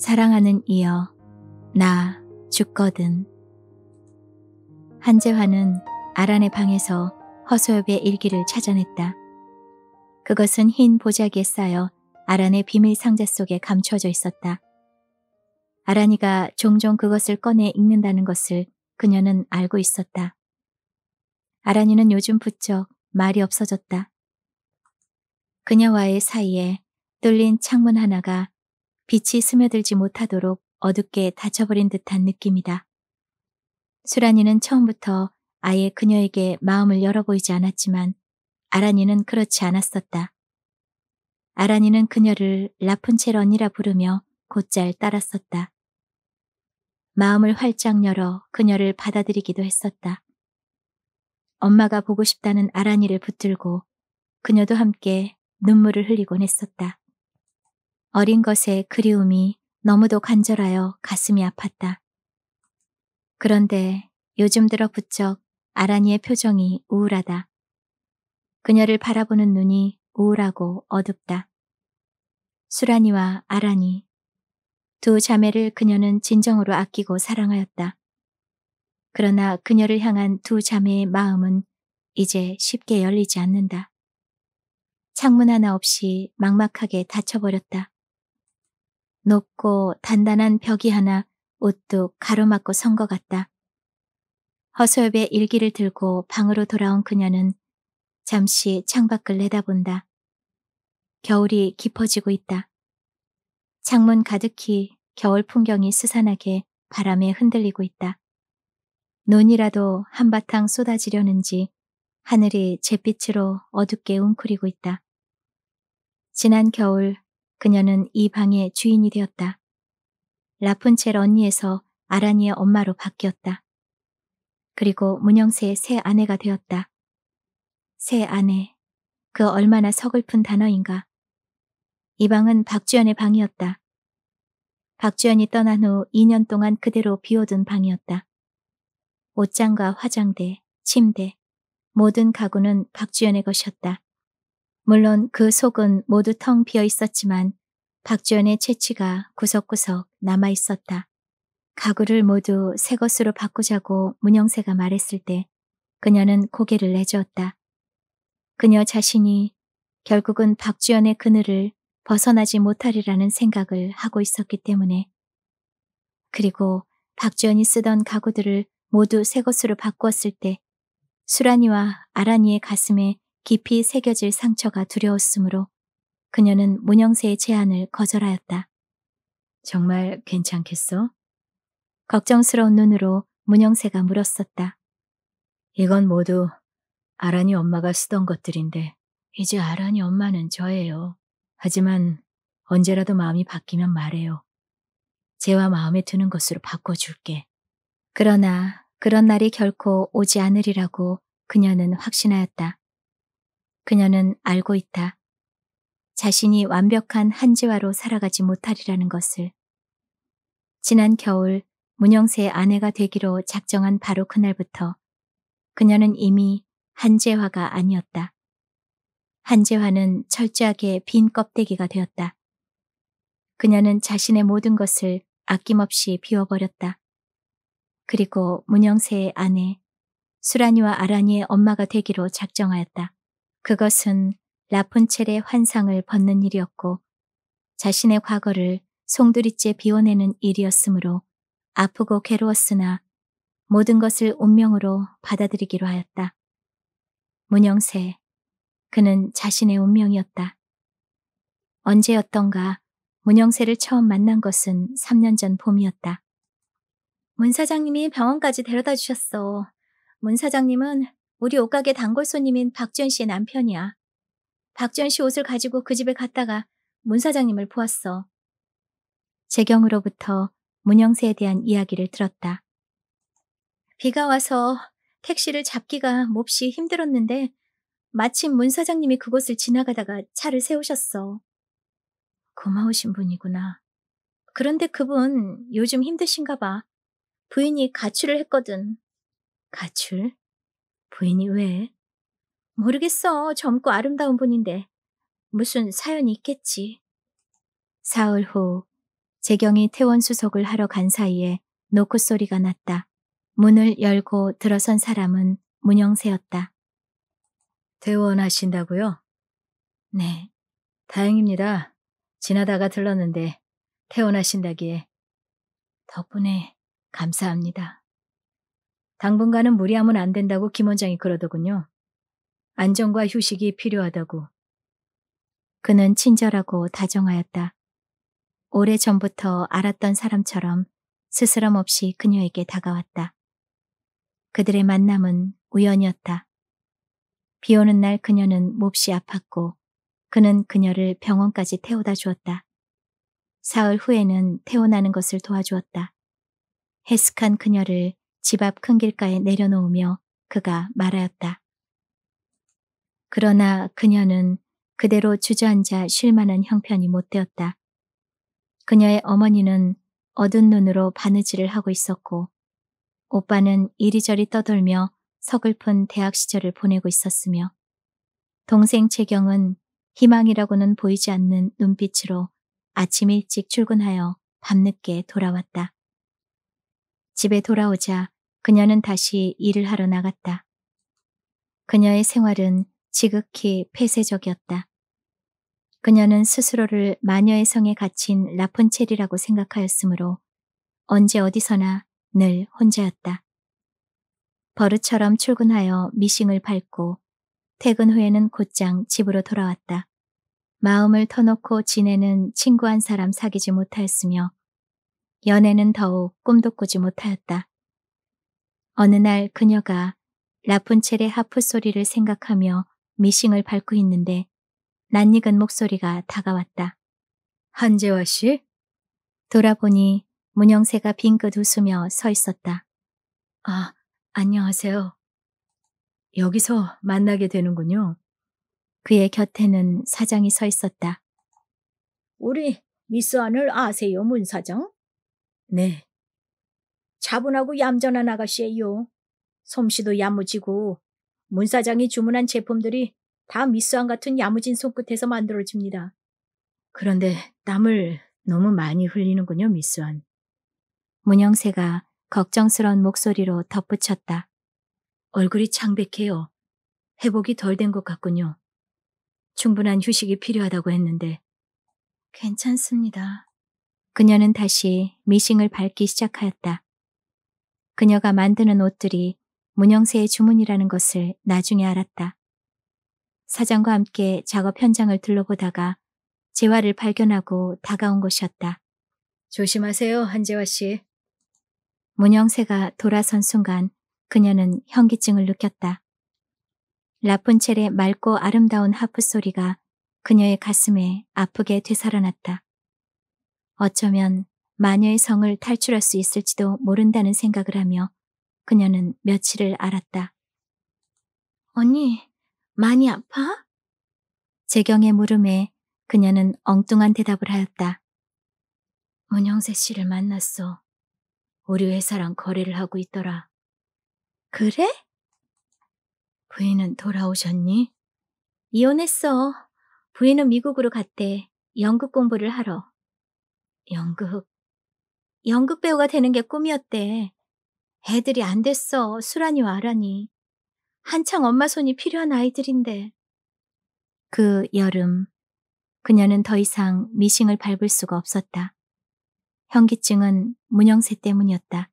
사랑하는 이여, 나 죽거든. 한재환은 아란의 방에서 허소엽의 일기를 찾아냈다. 그것은 흰 보자기에 쌓여 아란의 비밀 상자 속에 감춰져 있었다. 아란이가 종종 그것을 꺼내 읽는다는 것을 그녀는 알고 있었다. 아란이는 요즘 부쩍 말이 없어졌다. 그녀와의 사이에 뚫린 창문 하나가 빛이 스며들지 못하도록 어둡게 닫혀버린 듯한 느낌이다. 수란이는 처음부터 아예 그녀에게 마음을 열어보이지 않았지만 아란이는 그렇지 않았었다. 아란이는 그녀를 라푼첼 언니라 부르며 곧잘 따랐었다. 마음을 활짝 열어 그녀를 받아들이기도 했었다. 엄마가 보고 싶다는 아란이를 붙들고 그녀도 함께 눈물을 흘리곤 했었다. 어린 것의 그리움이 너무도 간절하여 가슴이 아팠다. 그런데 요즘 들어 부쩍 아라니의 표정이 우울하다. 그녀를 바라보는 눈이 우울하고 어둡다. 수라니와아라니두 자매를 그녀는 진정으로 아끼고 사랑하였다. 그러나 그녀를 향한 두 자매의 마음은 이제 쉽게 열리지 않는다. 창문 하나 없이 막막하게 닫혀버렸다. 높고 단단한 벽이 하나 우뚝 가로막고 선 것 같다. 허수엽의 일기를 들고 방으로 돌아온 그녀는 잠시 창밖을 내다본다. 겨울이 깊어지고 있다. 창문 가득히 겨울 풍경이 스산하게 바람에 흔들리고 있다. 눈이라도 한바탕 쏟아지려는지 하늘이 잿빛으로 어둡게 웅크리고 있다. 지난 겨울 그녀는 이 방의 주인이 되었다. 라푼첼 언니에서 아라니의 엄마로 바뀌었다. 그리고 문영세의 새 아내가 되었다. 새 아내. 그 얼마나 서글픈 단어인가. 이 방은 박주연의 방이었다. 박주연이 떠난 후 2년 동안 그대로 비워둔 방이었다. 옷장과 화장대, 침대, 모든 가구는 박주연의 것이었다. 물론 그 속은 모두 텅 비어 있었지만 박주연의 채취가 구석구석 남아 있었다. 가구를 모두 새 것으로 바꾸자고 문영세가 말했을 때 그녀는 고개를 내주었다. 그녀 자신이 결국은 박주연의 그늘을 벗어나지 못하리라는 생각을 하고 있었기 때문에 그리고 박주연이 쓰던 가구들을 모두 새 것으로 바꾸었을 때 수란이와 아란이의 가슴에 깊이 새겨질 상처가 두려웠으므로 그녀는 문영세의 제안을 거절하였다. 정말 괜찮겠어? 걱정스러운 눈으로 문영세가 물었었다. 이건 모두 아란이 엄마가 쓰던 것들인데 이제 아란이 엄마는 저예요. 하지만 언제라도 마음이 바뀌면 말해요. 제와 마음에 드는 것으로 바꿔줄게. 그러나 그런 날이 결코 오지 않으리라고 그녀는 확신하였다. 그녀는 알고 있다. 자신이 완벽한 한지화로 살아가지 못하리라는 것을. 지난 겨울 문영세의 아내가 되기로 작정한 바로 그날부터 그녀는 이미 한재화가 아니었다. 한재화는 철저하게 빈 껍데기가 되었다. 그녀는 자신의 모든 것을 아낌없이 비워버렸다. 그리고 문영세의 아내, 수란이와 아라니의 엄마가 되기로 작정하였다. 그것은 라푼첼의 환상을 벗는 일이었고 자신의 과거를 송두리째 비워내는 일이었으므로 아프고 괴로웠으나 모든 것을 운명으로 받아들이기로 하였다. 문영세, 그는 자신의 운명이었다. 언제였던가 문영세를 처음 만난 것은 3년 전 봄이었다. 문 사장님이 병원까지 데려다 주셨어. 문 사장님은 우리 옷가게 단골 손님인 박지연 씨의 남편이야. 박지연 씨 옷을 가지고 그 집에 갔다가 문 사장님을 보았어. 재경으로부터 문영세에 대한 이야기를 들었다. 비가 와서 택시를 잡기가 몹시 힘들었는데 마침 문 사장님이 그곳을 지나가다가 차를 세우셨어. 고마우신 분이구나. 그런데 그분 요즘 힘드신가 봐. 부인이 가출을 했거든. 가출? 부인이 왜? 모르겠어. 젊고 아름다운 분인데. 무슨 사연이 있겠지. 사흘 후 재경이 퇴원수속을 하러 간 사이에 노크 소리가 났다. 문을 열고 들어선 사람은 문영세였다. 퇴원하신다고요? 네. 다행입니다. 지나다가 들렀는데 퇴원하신다기에 덕분에 감사합니다. 당분간은 무리하면 안 된다고 김 원장이 그러더군요. 안정과 휴식이 필요하다고. 그는 친절하고 다정하였다. 오래 전부터 알았던 사람처럼 스스럼 없이 그녀에게 다가왔다. 그들의 만남은 우연이었다. 비 오는 날 그녀는 몹시 아팠고 그는 그녀를 병원까지 태워다 주었다. 사흘 후에는 태어나는 것을 도와주었다. 해숙한 그녀를 집앞큰 길가에 내려놓으며 그가 말하였다. 그러나 그녀는 그대로 주저앉아 쉴 만한 형편이 못 되었다. 그녀의 어머니는 어두운 눈으로 바느질을 하고 있었고 오빠는 이리저리 떠돌며 서글픈 대학 시절을 보내고 있었으며 동생 채경은 희망이라고는 보이지 않는 눈빛으로 아침 일찍 출근하여 밤늦게 돌아왔다. 집에 돌아오자 그녀는 다시 일을 하러 나갔다. 그녀의 생활은 지극히 폐쇄적이었다. 그녀는 스스로를 마녀의 성에 갇힌 라푼첼이라고 생각하였으므로 언제 어디서나 늘 혼자였다. 버릇처럼 출근하여 미싱을 밟고 퇴근 후에는 곧장 집으로 돌아왔다. 마음을 터놓고 지내는 친구 한 사람 사귀지 못하였으며 연애는 더욱 꿈도 꾸지 못하였다. 어느 날 그녀가 라푼첼의 하프 소리를 생각하며 미싱을 밟고 있는데 낯익은 목소리가 다가왔다. 한재화 씨? 돌아보니 문영세가 빙긋 웃으며 서 있었다. 아, 안녕하세요. 여기서 만나게 되는군요. 그의 곁에는 사장이 서 있었다. 우리 미스 안을 아세요, 문 사장? 네. 차분하고 얌전한 아가씨예요. 솜씨도 야무지고 문사장이 주문한 제품들이 다 미스왕 같은 야무진 손끝에서 만들어집니다. 그런데 땀을 너무 많이 흘리는군요, 미스완. 문영세가 걱정스러운 목소리로 덧붙였다. 얼굴이 창백해요. 회복이 덜 된 것 같군요. 충분한 휴식이 필요하다고 했는데. 괜찮습니다. 그녀는 다시 미싱을 밟기 시작하였다. 그녀가 만드는 옷들이 문영세의 주문이라는 것을 나중에 알았다. 사장과 함께 작업 현장을 둘러보다가 재화를 발견하고 다가온 것이었다. 조심하세요, 한재화 씨. 문영세가 돌아선 순간 그녀는 현기증을 느꼈다. 라푼첼의 맑고 아름다운 하프 소리가 그녀의 가슴에 아프게 되살아났다. 어쩌면 마녀의 성을 탈출할 수 있을지도 모른다는 생각을 하며 그녀는 며칠을 알았다. 언니, 많이 아파? 재경의 물음에 그녀는 엉뚱한 대답을 하였다. 문영세 씨를 만났어. 우리 회사랑 거래를 하고 있더라. 그래? 부인은 돌아오셨니? 이혼했어. 부인은 미국으로 갔대. 영국 공부를 하러. 연극. 연극 배우가 되는 게 꿈이었대. 애들이 안 됐어. 수란이 와라니. 한창 엄마 손이 필요한 아이들인데. 그 여름, 그녀는 더 이상 미싱을 밟을 수가 없었다. 현기증은 문영세 때문이었다.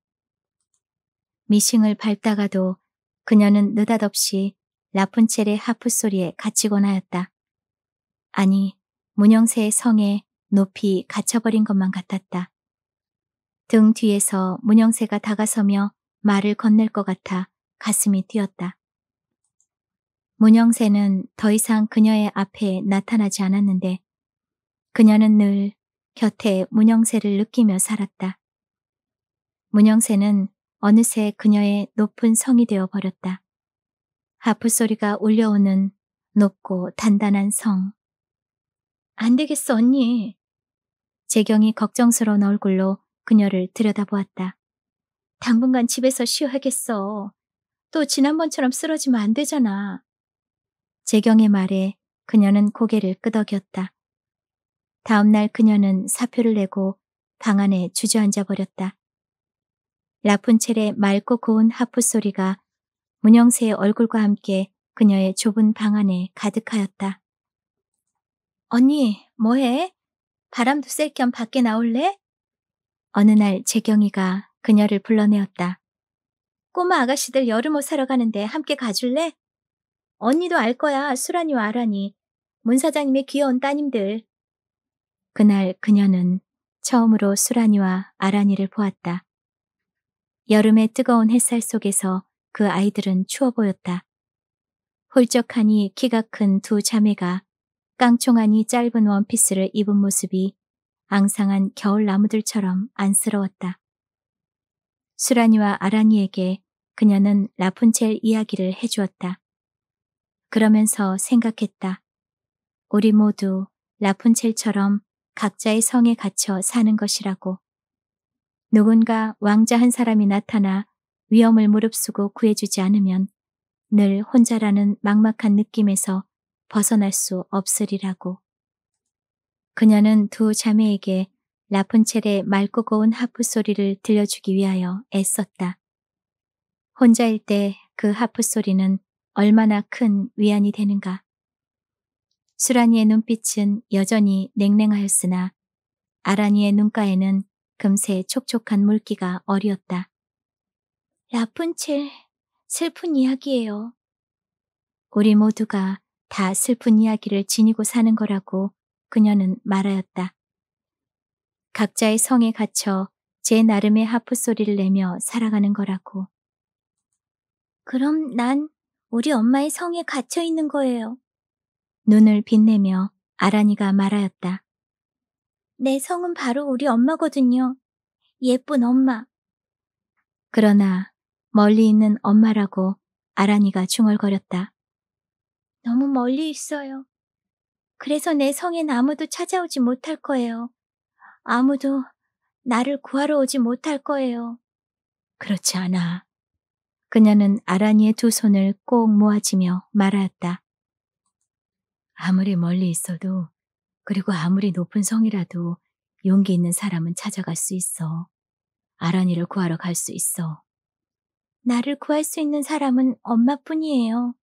미싱을 밟다가도 그녀는 느닷없이 라푼첼의 하프 소리에 갇히곤 하였다. 아니, 문영세의 성에 높이 갇혀버린 것만 같았다. 등 뒤에서 문영세가 다가서며 말을 건넬 것 같아 가슴이 뛰었다. 문영세는 더 이상 그녀의 앞에 나타나지 않았는데 그녀는 늘 곁에 문영세를 느끼며 살았다. 문영세는 어느새 그녀의 높은 성이 되어버렸다. 하프 소리가 울려오는 높고 단단한 성. 안 되겠어, 언니. 재경이 걱정스러운 얼굴로 그녀를 들여다보았다. 당분간 집에서 쉬어야겠어. 또 지난번처럼 쓰러지면 안 되잖아. 재경의 말에 그녀는 고개를 끄덕였다. 다음날 그녀는 사표를 내고 방 안에 주저앉아 버렸다. 라푼첼의 맑고 고운 하프 소리가 문영세의 얼굴과 함께 그녀의 좁은 방 안에 가득하였다. 언니, 뭐해? 바람도 쐴겸 밖에 나올래? 어느 날 재경이가 그녀를 불러내었다. 꼬마 아가씨들 여름옷 사러 가는데 함께 가줄래? 언니도 알 거야, 수란이와 아란이. 문 사장님의 귀여운 따님들. 그날 그녀는 처음으로 수란이와 아란이를 보았다. 여름의 뜨거운 햇살 속에서 그 아이들은 추워 보였다. 홀쩍하니 키가 큰 두 자매가 깡총하니 짧은 원피스를 입은 모습이 앙상한 겨울 나무들처럼 안쓰러웠다. 수란이와 아라니에게 그녀는 라푼첼 이야기를 해주었다. 그러면서 생각했다. 우리 모두 라푼첼처럼 각자의 성에 갇혀 사는 것이라고. 누군가 왕자 한 사람이 나타나 위험을 무릅쓰고 구해주지 않으면 늘 혼자라는 막막한 느낌에서 벗어날 수 없으리라고. 그녀는 두 자매에게 라푼첼의 맑고 고운 하프 소리를 들려주기 위하여 애썼다. 혼자일 때 그 하프 소리는 얼마나 큰 위안이 되는가. 수라니의 눈빛은 여전히 냉랭하였으나 아라니의 눈가에는 금세 촉촉한 물기가 어리었다. 라푼첼, 슬픈 이야기예요. 우리 모두가 다 슬픈 이야기를 지니고 사는 거라고 그녀는 말하였다. 각자의 성에 갇혀 제 나름의 하프 소리를 내며 살아가는 거라고. 그럼 난 우리 엄마의 성에 갇혀 있는 거예요. 눈을 빛내며 아란이가 말하였다. 내 성은 바로 우리 엄마거든요. 예쁜 엄마. 그러나 멀리 있는 엄마라고 아란이가 중얼거렸다. 너무 멀리 있어요. 그래서 내 성엔 아무도 찾아오지 못할 거예요. 아무도 나를 구하러 오지 못할 거예요. 그렇지 않아. 그녀는 아라니의 두 손을 꼭 모아지며 말하였다. 아무리 멀리 있어도 그리고 아무리 높은 성이라도 용기 있는 사람은 찾아갈 수 있어. 아라니를 구하러 갈 수 있어. 나를 구할 수 있는 사람은 엄마뿐이에요.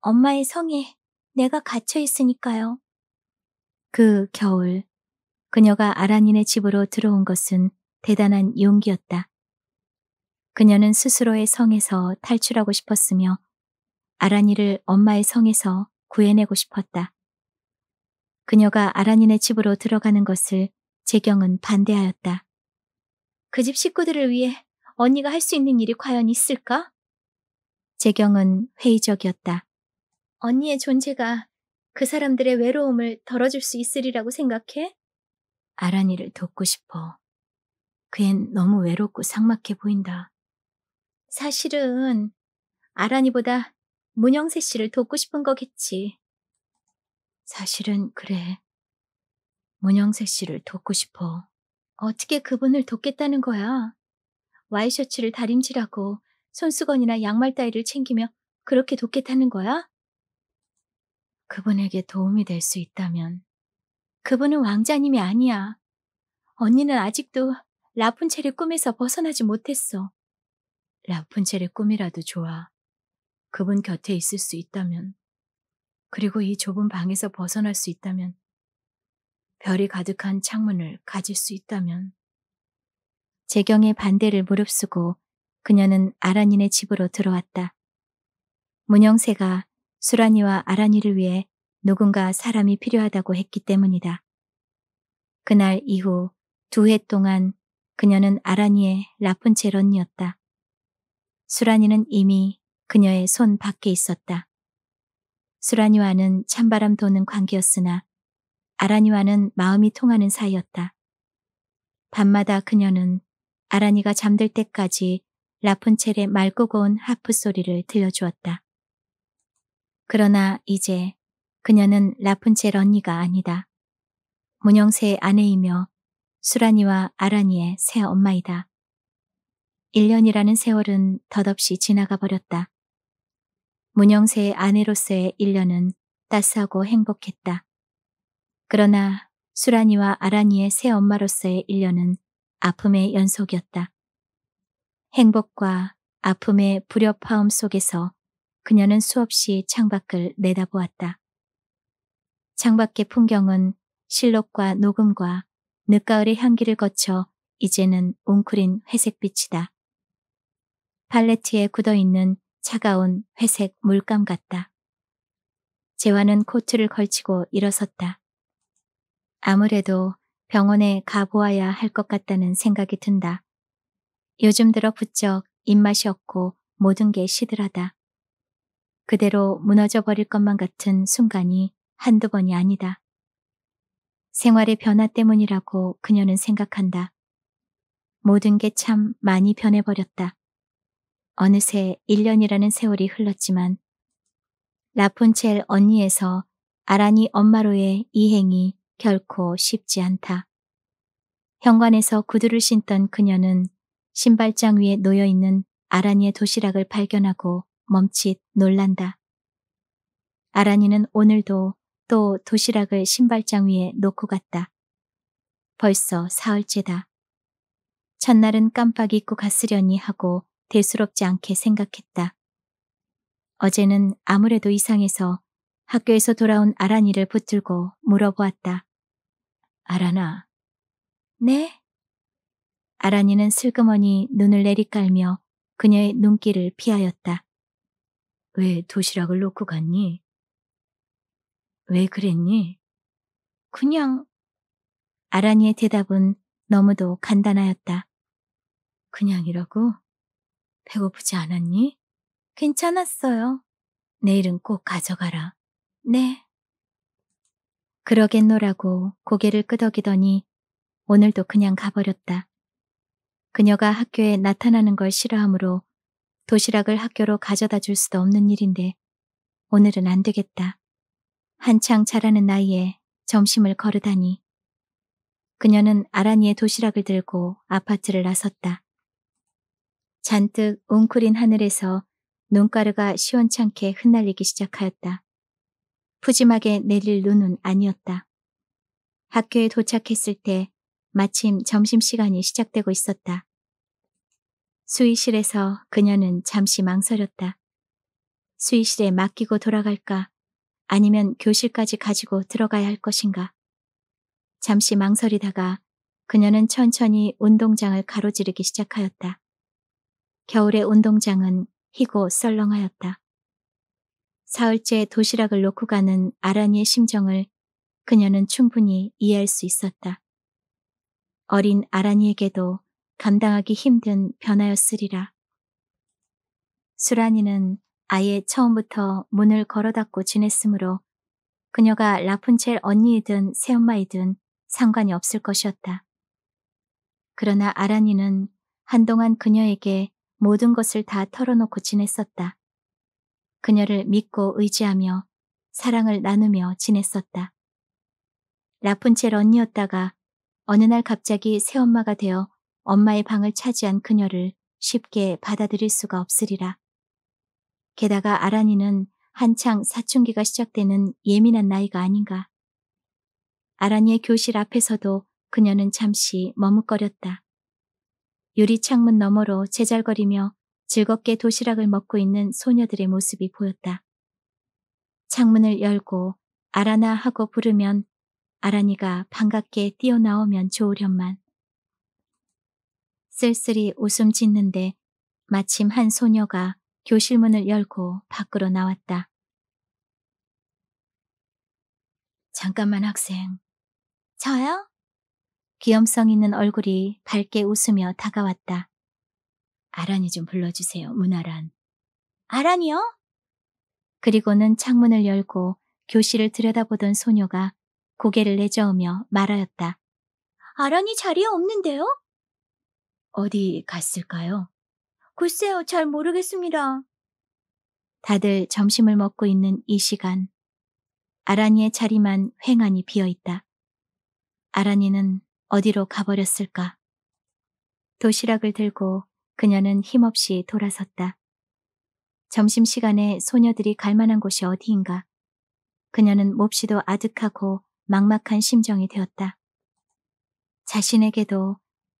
엄마의 성에 내가 갇혀 있으니까요. 그 겨울, 그녀가 아란인의 집으로 들어온 것은 대단한 용기였다. 그녀는 스스로의 성에서 탈출하고 싶었으며 아란이를 엄마의 성에서 구해내고 싶었다. 그녀가 아란인의 집으로 들어가는 것을 재경은 반대하였다. 그 집 식구들을 위해 언니가 할 수 있는 일이 과연 있을까? 재경은 회의적이었다. 언니의 존재가 그 사람들의 외로움을 덜어줄 수 있으리라고 생각해? 아란이를 돕고 싶어. 그앤 너무 외롭고 삭막해 보인다. 사실은 아란이보다 문영세 씨를 돕고 싶은 거겠지. 사실은 그래. 문영세 씨를 돕고 싶어. 어떻게 그분을 돕겠다는 거야? 와이셔츠를 다림질하고 손수건이나 양말 따위를 챙기며 그렇게 돕겠다는 거야? 그분에게 도움이 될 수 있다면 그분은 왕자님이 아니야. 언니는 아직도 라푼체의 꿈에서 벗어나지 못했어. 라푼체의 꿈이라도 좋아. 그분 곁에 있을 수 있다면 그리고 이 좁은 방에서 벗어날 수 있다면 별이 가득한 창문을 가질 수 있다면 재경의 반대를 무릅쓰고 그녀는 아란인의 집으로 들어왔다. 문영세가 수란이와 아란이를 위해 누군가 사람이 필요하다고 했기 때문이다. 그날 이후 두 해 동안 그녀는 아란이의 라푼체론니였다 수란이는 이미 그녀의 손 밖에 있었다. 수란이와는 찬바람 도는 관계였으나 아란이와는 마음이 통하는 사이였다. 밤마다 그녀는 아란이가 잠들 때까지 라푼첼의 맑고 고운 하프 소리를 들려주었다. 그러나 이제 그녀는 라푼첼 언니가 아니다. 문영세의 아내이며 수란이와 아란이의 새 엄마이다. 1년이라는 세월은 덧없이 지나가 버렸다. 문영세의 아내로서의 1년은 따스하고 행복했다. 그러나 수란이와 아란이의 새 엄마로서의 1년은 아픔의 연속이었다. 행복과 아픔의 불협화음 속에서 그녀는 수없이 창밖을 내다보았다. 창밖의 풍경은 실록과 녹음과 늦가을의 향기를 거쳐 이제는 웅크린 회색빛이다. 팔레트에 굳어있는 차가운 회색 물감 같다. 재화는 코트를 걸치고 일어섰다. 아무래도 병원에 가보아야 할 것 같다는 생각이 든다. 요즘 들어 부쩍 입맛이 없고 모든 게 시들하다. 그대로 무너져 버릴 것만 같은 순간이 한두 번이 아니다. 생활의 변화 때문이라고 그녀는 생각한다. 모든 게 참 많이 변해버렸다. 어느새 1년이라는 세월이 흘렀지만 라푼첼 언니에서 아란이 엄마로의 이행이 결코 쉽지 않다. 현관에서 구두를 신던 그녀는 신발장 위에 놓여있는 아란이의 도시락을 발견하고 멈칫 놀란다. 아란이는 오늘도 또 도시락을 신발장 위에 놓고 갔다. 벌써 사흘째다. 첫날은 깜빡 잊고 갔으려니 하고 대수롭지 않게 생각했다. 어제는 아무래도 이상해서 학교에서 돌아온 아란이를 붙들고 물어보았다. 아란아. 네? 아란이는 슬그머니 눈을 내리깔며 그녀의 눈길을 피하였다. 왜 도시락을 놓고 갔니? 왜 그랬니? 그냥 아란이의 대답은 너무도 간단하였다. 그냥이라고? 배고프지 않았니? 괜찮았어요. 내일은 꼭 가져가라. 네. 그러겠노라고 고개를 끄덕이더니 오늘도 그냥 가버렸다. 그녀가 학교에 나타나는 걸 싫어하므로 도시락을 학교로 가져다 줄 수도 없는 일인데 오늘은 안 되겠다. 한창 자라는 나이에 점심을 거르다니. 그녀는 아란이의 도시락을 들고 아파트를 나섰다. 잔뜩 웅크린 하늘에서 눈가루가 시원찮게 흩날리기 시작하였다. 푸짐하게 내릴 눈은 아니었다. 학교에 도착했을 때 마침 점심시간이 시작되고 있었다. 수의실에서 그녀는 잠시 망설였다. 수의실에 맡기고 돌아갈까 아니면 교실까지 가지고 들어가야 할 것인가. 잠시 망설이다가 그녀는 천천히 운동장을 가로지르기 시작하였다. 겨울의 운동장은 희고 썰렁하였다. 사흘째 도시락을 놓고 가는 아란이의 심정을 그녀는 충분히 이해할 수 있었다. 어린 아란이에게도 감당하기 힘든 변화였으리라. 수란이는 아예 처음부터 문을 걸어 닫고 지냈으므로 그녀가 라푼첼 언니이든 새엄마이든 상관이 없을 것이었다. 그러나 아란이는 한동안 그녀에게 모든 것을 다 털어놓고 지냈었다. 그녀를 믿고 의지하며 사랑을 나누며 지냈었다. 라푼첼 언니였다가 어느 날 갑자기 새엄마가 되어 엄마의 방을 차지한 그녀를 쉽게 받아들일 수가 없으리라. 게다가 아란이는 한창 사춘기가 시작되는 예민한 나이가 아닌가. 아란이의 교실 앞에서도 그녀는 잠시 머뭇거렸다. 유리 창문 너머로 제잘거리며 즐겁게 도시락을 먹고 있는 소녀들의 모습이 보였다. 창문을 열고 아라나 하고 부르면 아란이가 반갑게 뛰어나오면 좋으련만. 쓸쓸히 웃음 짓는데 마침 한 소녀가 교실문을 열고 밖으로 나왔다. 잠깐만 학생. 저요? 귀염성 있는 얼굴이 밝게 웃으며 다가왔다. 아란이 좀 불러주세요, 문아란. 아란이요? 그리고는 창문을 열고 교실을 들여다보던 소녀가 고개를 내저으며 말하였다. 아란이 자리에 없는데요? 어디 갔을까요? 글쎄요, 잘 모르겠습니다. 다들 점심을 먹고 있는 이 시간, 아란이의 자리만 횡하니 비어 있다. 아란이는 어디로 가버렸을까? 도시락을 들고 그녀는 힘없이 돌아섰다. 점심시간에 소녀들이 갈만한 곳이 어디인가? 그녀는 몹시도 아득하고 막막한 심정이 되었다. 자신에게도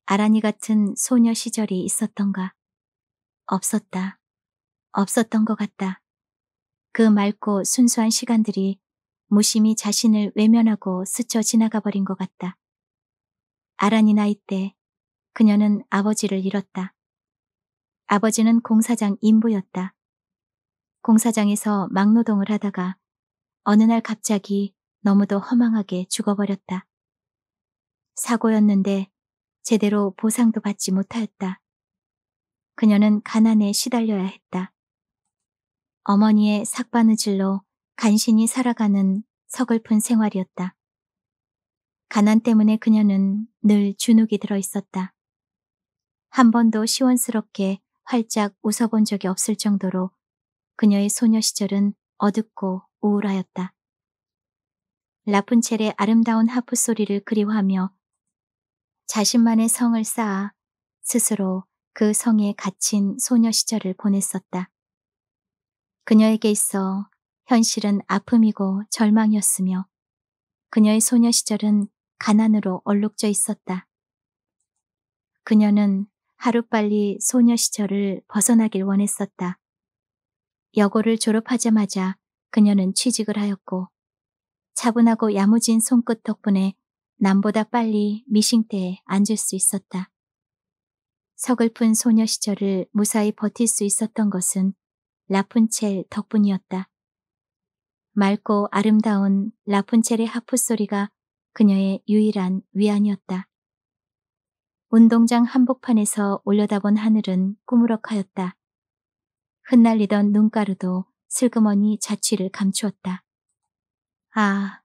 아란이 같은 소녀 시절이 있었던가? 없었다. 없었던 것 같다. 그 맑고 순수한 시간들이 무심히 자신을 외면하고 스쳐 지나가 버린 것 같다. 아란이 나이 때 그녀는 아버지를 잃었다. 아버지는 공사장 인부였다. 공사장에서 막노동을 하다가 어느 날 갑자기 너무도 허망하게 죽어버렸다. 사고였는데 제대로 보상도 받지 못하였다. 그녀는 가난에 시달려야 했다. 어머니의 삭바느질로 간신히 살아가는 서글픈 생활이었다. 가난 때문에 그녀는 늘 주눅이 들어 있었다. 한 번도 시원스럽게 활짝 웃어본 적이 없을 정도로 그녀의 소녀 시절은 어둡고 우울하였다. 라푼첼의 아름다운 하프 소리를 그리워하며 자신만의 성을 쌓아 스스로 그 성에 갇힌 소녀 시절을 보냈었다. 그녀에게 있어 현실은 아픔이고 절망이었으며 그녀의 소녀 시절은 가난으로 얼룩져 있었다. 그녀는 하루빨리 소녀 시절을 벗어나길 원했었다. 여고를 졸업하자마자 그녀는 취직을 하였고 차분하고 야무진 손끝 덕분에 남보다 빨리 미싱대에 앉을 수 있었다. 서글픈 소녀 시절을 무사히 버틸 수 있었던 것은 라푼첼 덕분이었다. 맑고 아름다운 라푼첼의 하프 소리가 그녀의 유일한 위안이었다. 운동장 한복판에서 올려다본 하늘은 꾸무럭하였다. 흩날리던 눈가루도 슬그머니 자취를 감추었다. 아,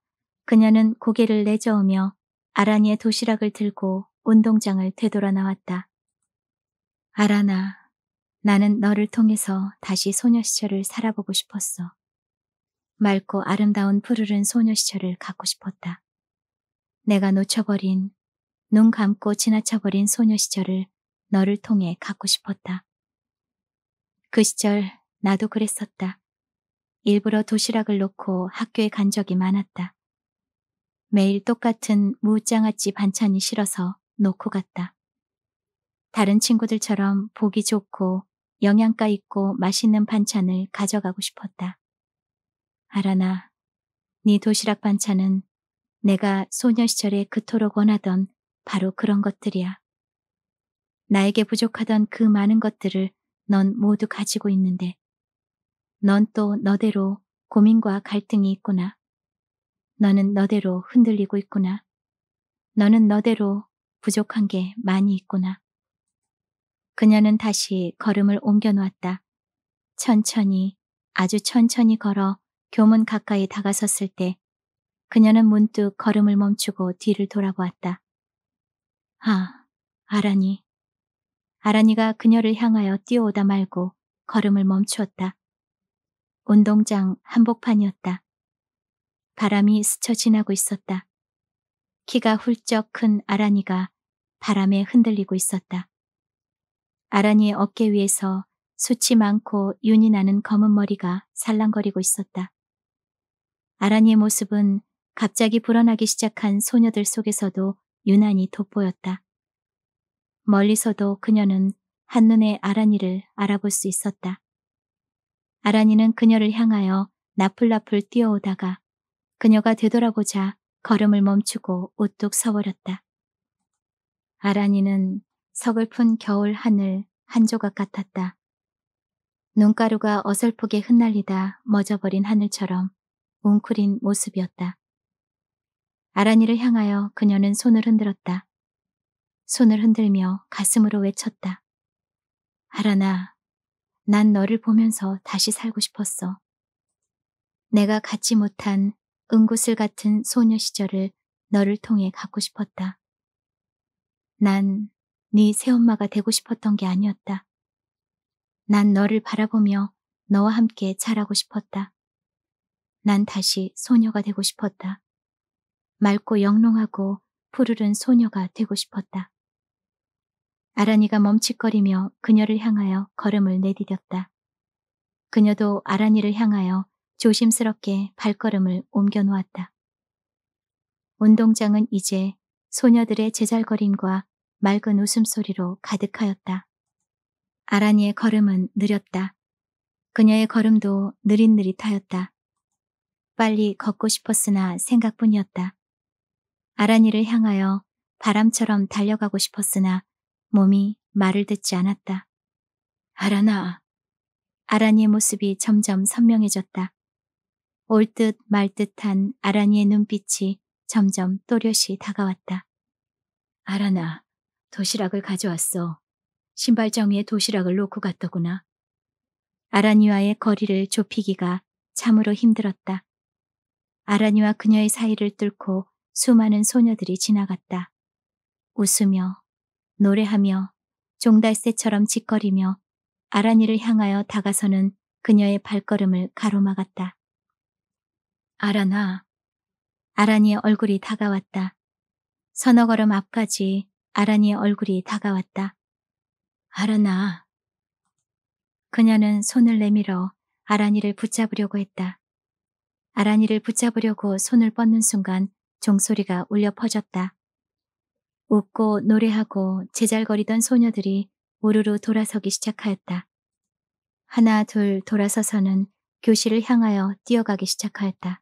그녀는 고개를 내저으며 아란이의 도시락을 들고 운동장을 되돌아 나왔다. 아란아, 나는 너를 통해서 다시 소녀 시절을 살아보고 싶었어. 맑고 아름다운 푸르른 소녀 시절을 갖고 싶었다. 내가 놓쳐버린, 눈 감고 지나쳐버린 소녀 시절을 너를 통해 갖고 싶었다. 그 시절 나도 그랬었다. 일부러 도시락을 놓고 학교에 간 적이 많았다. 매일 똑같은 무장아찌 반찬이 싫어서 놓고 갔다. 다른 친구들처럼 보기 좋고 영양가 있고 맛있는 반찬을 가져가고 싶었다. 아라나, 네 도시락 반찬은 내가 소녀 시절에 그토록 원하던 바로 그런 것들이야. 나에게 부족하던 그 많은 것들을 넌 모두 가지고 있는데 넌 또 너대로 고민과 갈등이 있구나. 너는 너대로 흔들리고 있구나. 너는 너대로 부족한 게 많이 있구나. 그녀는 다시 걸음을 옮겨 놓았다. 천천히, 아주 천천히 걸어 교문 가까이 다가섰을 때 그녀는 문득 걸음을 멈추고 뒤를 돌아보았다. 아, 아라니. 아라니가 그녀를 향하여 뛰어오다 말고 걸음을 멈추었다. 운동장 한복판이었다. 바람이 스쳐 지나고 있었다. 키가 훌쩍 큰 아란이가 바람에 흔들리고 있었다. 아란이의 어깨 위에서 수치 많고 윤이 나는 검은 머리가 살랑거리고 있었다. 아란이의 모습은 갑자기 불어나기 시작한 소녀들 속에서도 유난히 돋보였다. 멀리서도 그녀는 한눈에 아란이를 알아볼 수 있었다. 아란이는 그녀를 향하여 나풀나풀 뛰어오다가 그녀가 되돌아보자 걸음을 멈추고 우뚝 서버렸다. 아란이는 서글픈 겨울 하늘 한 조각 같았다. 눈가루가 어설프게 흩날리다 멎어버린 하늘처럼 웅크린 모습이었다. 아란이를 향하여 그녀는 손을 흔들었다. 손을 흔들며 가슴으로 외쳤다. 아란아, 난 너를 보면서 다시 살고 싶었어. 내가 갖지 못한 은구슬 같은 소녀 시절을 너를 통해 갖고 싶었다. 난 네 새엄마가 되고 싶었던 게 아니었다. 난 너를 바라보며 너와 함께 자라고 싶었다. 난 다시 소녀가 되고 싶었다. 맑고 영롱하고 푸르른 소녀가 되고 싶었다. 아란이가 멈칫거리며 그녀를 향하여 걸음을 내디뎠다. 그녀도 아란이를 향하여 조심스럽게 발걸음을 옮겨 놓았다. 운동장은 이제 소녀들의 제잘거림과 맑은 웃음소리로 가득하였다. 아라니의 걸음은 느렸다. 그녀의 걸음도 느릿느릿하였다. 빨리 걷고 싶었으나 생각뿐이었다. 아라니를 향하여 바람처럼 달려가고 싶었으나 몸이 말을 듣지 않았다. 아라나. 아라니의 모습이 점점 선명해졌다. 올듯말 듯한 아란이의 눈빛이 점점 또렷이 다가왔다. 아란아, 도시락을 가져왔어. 신발 정리에 도시락을 놓고 갔더구나. 아란이와의 거리를 좁히기가 참으로 힘들었다. 아란이와 그녀의 사이를 뚫고 수많은 소녀들이 지나갔다. 웃으며 노래하며 종달새처럼 짓거리며 아란이를 향하여 다가서는 그녀의 발걸음을 가로막았다. 아란아. 아란이의 얼굴이 다가왔다. 서너 걸음 앞까지 아란이의 얼굴이 다가왔다. 아란아. 그녀는 손을 내밀어 아란이를 붙잡으려고 했다. 아란이를 붙잡으려고 손을 뻗는 순간 종소리가 울려 퍼졌다. 웃고 노래하고 제잘거리던 소녀들이 우르르 돌아서기 시작하였다. 하나 둘 돌아서서는 교실을 향하여 뛰어가기 시작하였다.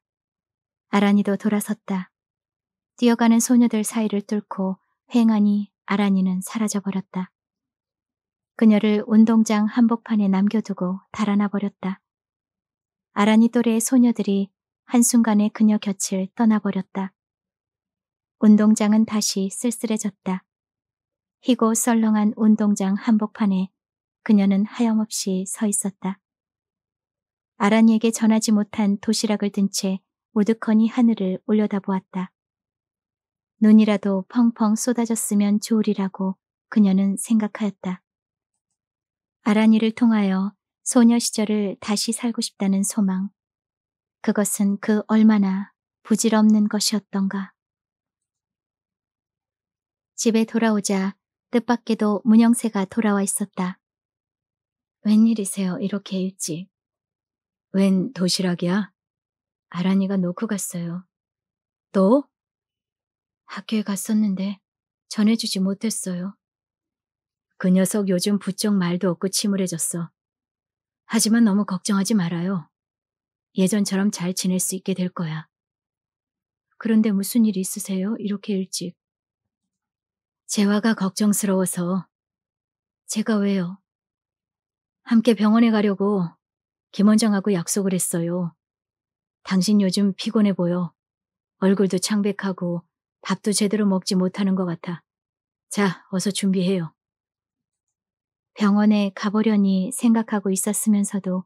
아란이도 돌아섰다. 뛰어가는 소녀들 사이를 뚫고 횡하니 아란이는 사라져버렸다. 그녀를 운동장 한복판에 남겨두고 달아나 버렸다. 아란이 또래의 소녀들이 한순간에 그녀 곁을 떠나버렸다. 운동장은 다시 쓸쓸해졌다. 희고 썰렁한 운동장 한복판에 그녀는 하염없이 서 있었다. 아란이에게 전하지 못한 도시락을 든채 우드커니 하늘을 올려다보았다. 눈이라도 펑펑 쏟아졌으면 좋으리라고 그녀는 생각하였다. 아란이를 통하여 소녀 시절을 다시 살고 싶다는 소망. 그것은 그 얼마나 부질없는 것이었던가. 집에 돌아오자 뜻밖에도 문영세가 돌아와 있었다. 웬일이세요, 이렇게 일찍. 웬 도시락이야? 아란이가 놓고 갔어요. 너? 학교에 갔었는데 전해주지 못했어요. 그 녀석 요즘 부쩍 말도 없고 침울해졌어. 하지만 너무 걱정하지 말아요. 예전처럼 잘 지낼 수 있게 될 거야. 그런데 무슨 일 있으세요? 이렇게 일찍. 재화가 걱정스러워서. 제가 왜요? 함께 병원에 가려고 김원장하고 약속을 했어요. 당신 요즘 피곤해 보여. 얼굴도 창백하고 밥도 제대로 먹지 못하는 것 같아. 자, 어서 준비해요. 병원에 가보려니 생각하고 있었으면서도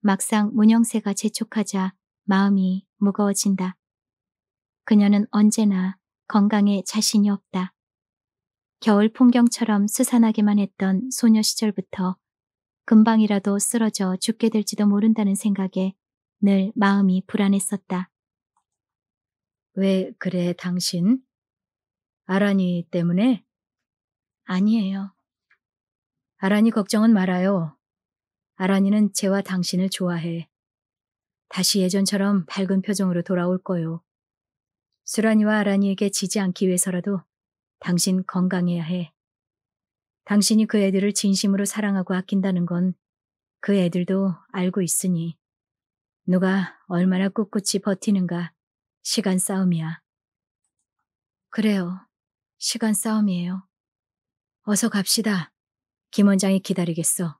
막상 문영세가 재촉하자 마음이 무거워진다. 그녀는 언제나 건강에 자신이 없다. 겨울 풍경처럼 수산하기만 했던 소녀 시절부터 금방이라도 쓰러져 죽게 될지도 모른다는 생각에 늘 마음이 불안했었다. 왜 그래, 당신? 아란이 때문에? 아니에요. 아란이 걱정은 말아요. 아란이는 쟤와 당신을 좋아해. 다시 예전처럼 밝은 표정으로 돌아올 거요. 수란이와 아란이에게 지지 않기 위해서라도 당신 건강해야 해. 당신이 그 애들을 진심으로 사랑하고 아낀다는 건 그 애들도 알고 있으니 누가 얼마나 꿋꿋이 버티는가 시간 싸움이야. 그래요. 시간 싸움이에요. 어서 갑시다. 김 원장이 기다리겠어.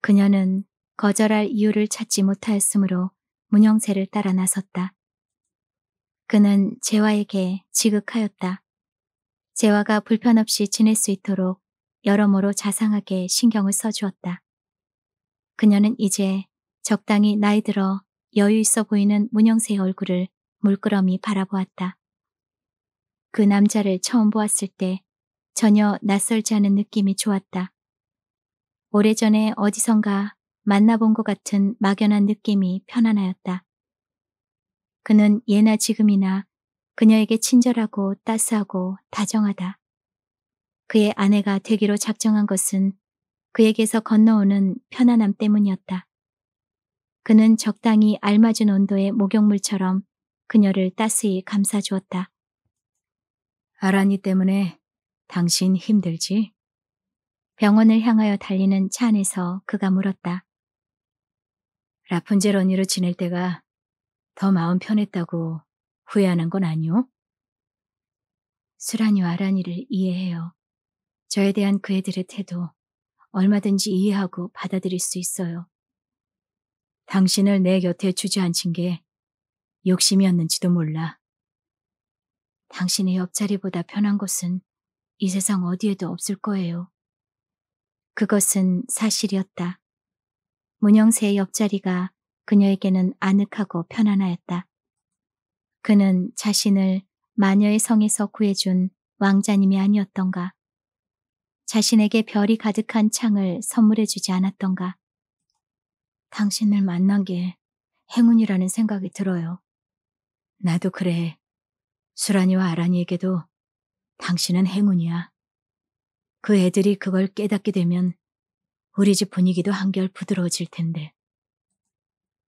그녀는 거절할 이유를 찾지 못하였으므로 문영세를 따라 나섰다. 그는 재화에게 지극하였다. 재화가 불편없이 지낼 수 있도록 여러모로 자상하게 신경을 써주었다. 그녀는 이제 적당히 나이 들어 여유 있어 보이는 문영세의 얼굴을 물끄러미 바라보았다. 그 남자를 처음 보았을 때 전혀 낯설지 않은 느낌이 좋았다. 오래전에 어디선가 만나본 것 같은 막연한 느낌이 편안하였다. 그는 예나 지금이나 그녀에게 친절하고 따스하고 다정하다. 그의 아내가 되기로 작정한 것은 그에게서 건너오는 편안함 때문이었다. 그는 적당히 알맞은 온도의 목욕물처럼 그녀를 따스히 감싸주었다. 아란이 때문에 당신 힘들지? 병원을 향하여 달리는 차 안에서 그가 물었다. 라푼젤 언니로 지낼 때가 더 마음 편했다고 후회하는 건 아니오? 수란이와 아란이를 이해해요. 저에 대한 그 애들의 태도 얼마든지 이해하고 받아들일 수 있어요. 당신을 내 곁에 주저앉힌 게 욕심이었는지도 몰라. 당신의 옆자리보다 편한 곳은 이 세상 어디에도 없을 거예요. 그것은 사실이었다. 문영세의 옆자리가 그녀에게는 아늑하고 편안하였다. 그는 자신을 마녀의 성에서 구해준 왕자님이 아니었던가. 자신에게 별이 가득한 창을 선물해주지 않았던가. 당신을 만난 게 행운이라는 생각이 들어요. 나도 그래. 수란이와 아란이에게도 당신은 행운이야. 그 애들이 그걸 깨닫게 되면 우리 집 분위기도 한결 부드러워질 텐데.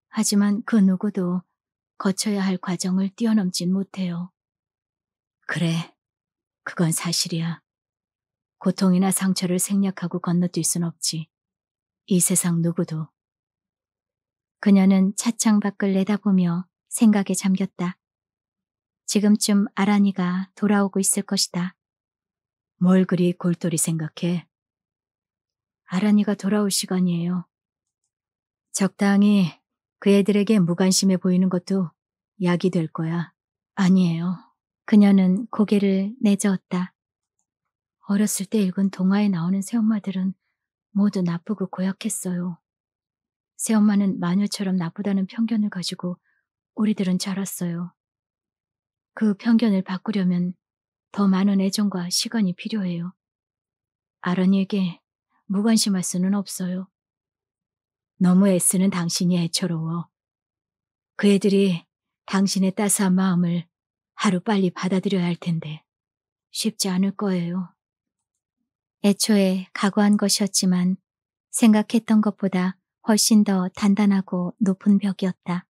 하지만 그 누구도 거쳐야 할 과정을 뛰어넘진 못해요. 그래, 그건 사실이야. 고통이나 상처를 생략하고 건너뛸 순 없지. 이 세상 누구도 그녀는 차창 밖을 내다보며 생각에 잠겼다. 지금쯤 아란이가 돌아오고 있을 것이다. 뭘 그리 골똘히 생각해? 아란이가 돌아올 시간이에요. 적당히 그 애들에게 무관심해 보이는 것도 약이 될 거야. 아니에요. 그녀는 고개를 내저었다. 어렸을 때 읽은 동화에 나오는 새엄마들은 모두 나쁘고 고약했어요. 새엄마는 마녀처럼 나쁘다는 편견을 가지고 우리들은 자랐어요. 그 편견을 바꾸려면 더 많은 애정과 시간이 필요해요. 아란이에게 무관심할 수는 없어요. 너무 애쓰는 당신이 애처로워. 그 애들이 당신의 따스한 마음을 하루빨리 받아들여야 할 텐데 쉽지 않을 거예요. 애초에 각오한 것이었지만 생각했던 것보다 훨씬 더 단단하고 높은 벽이었다.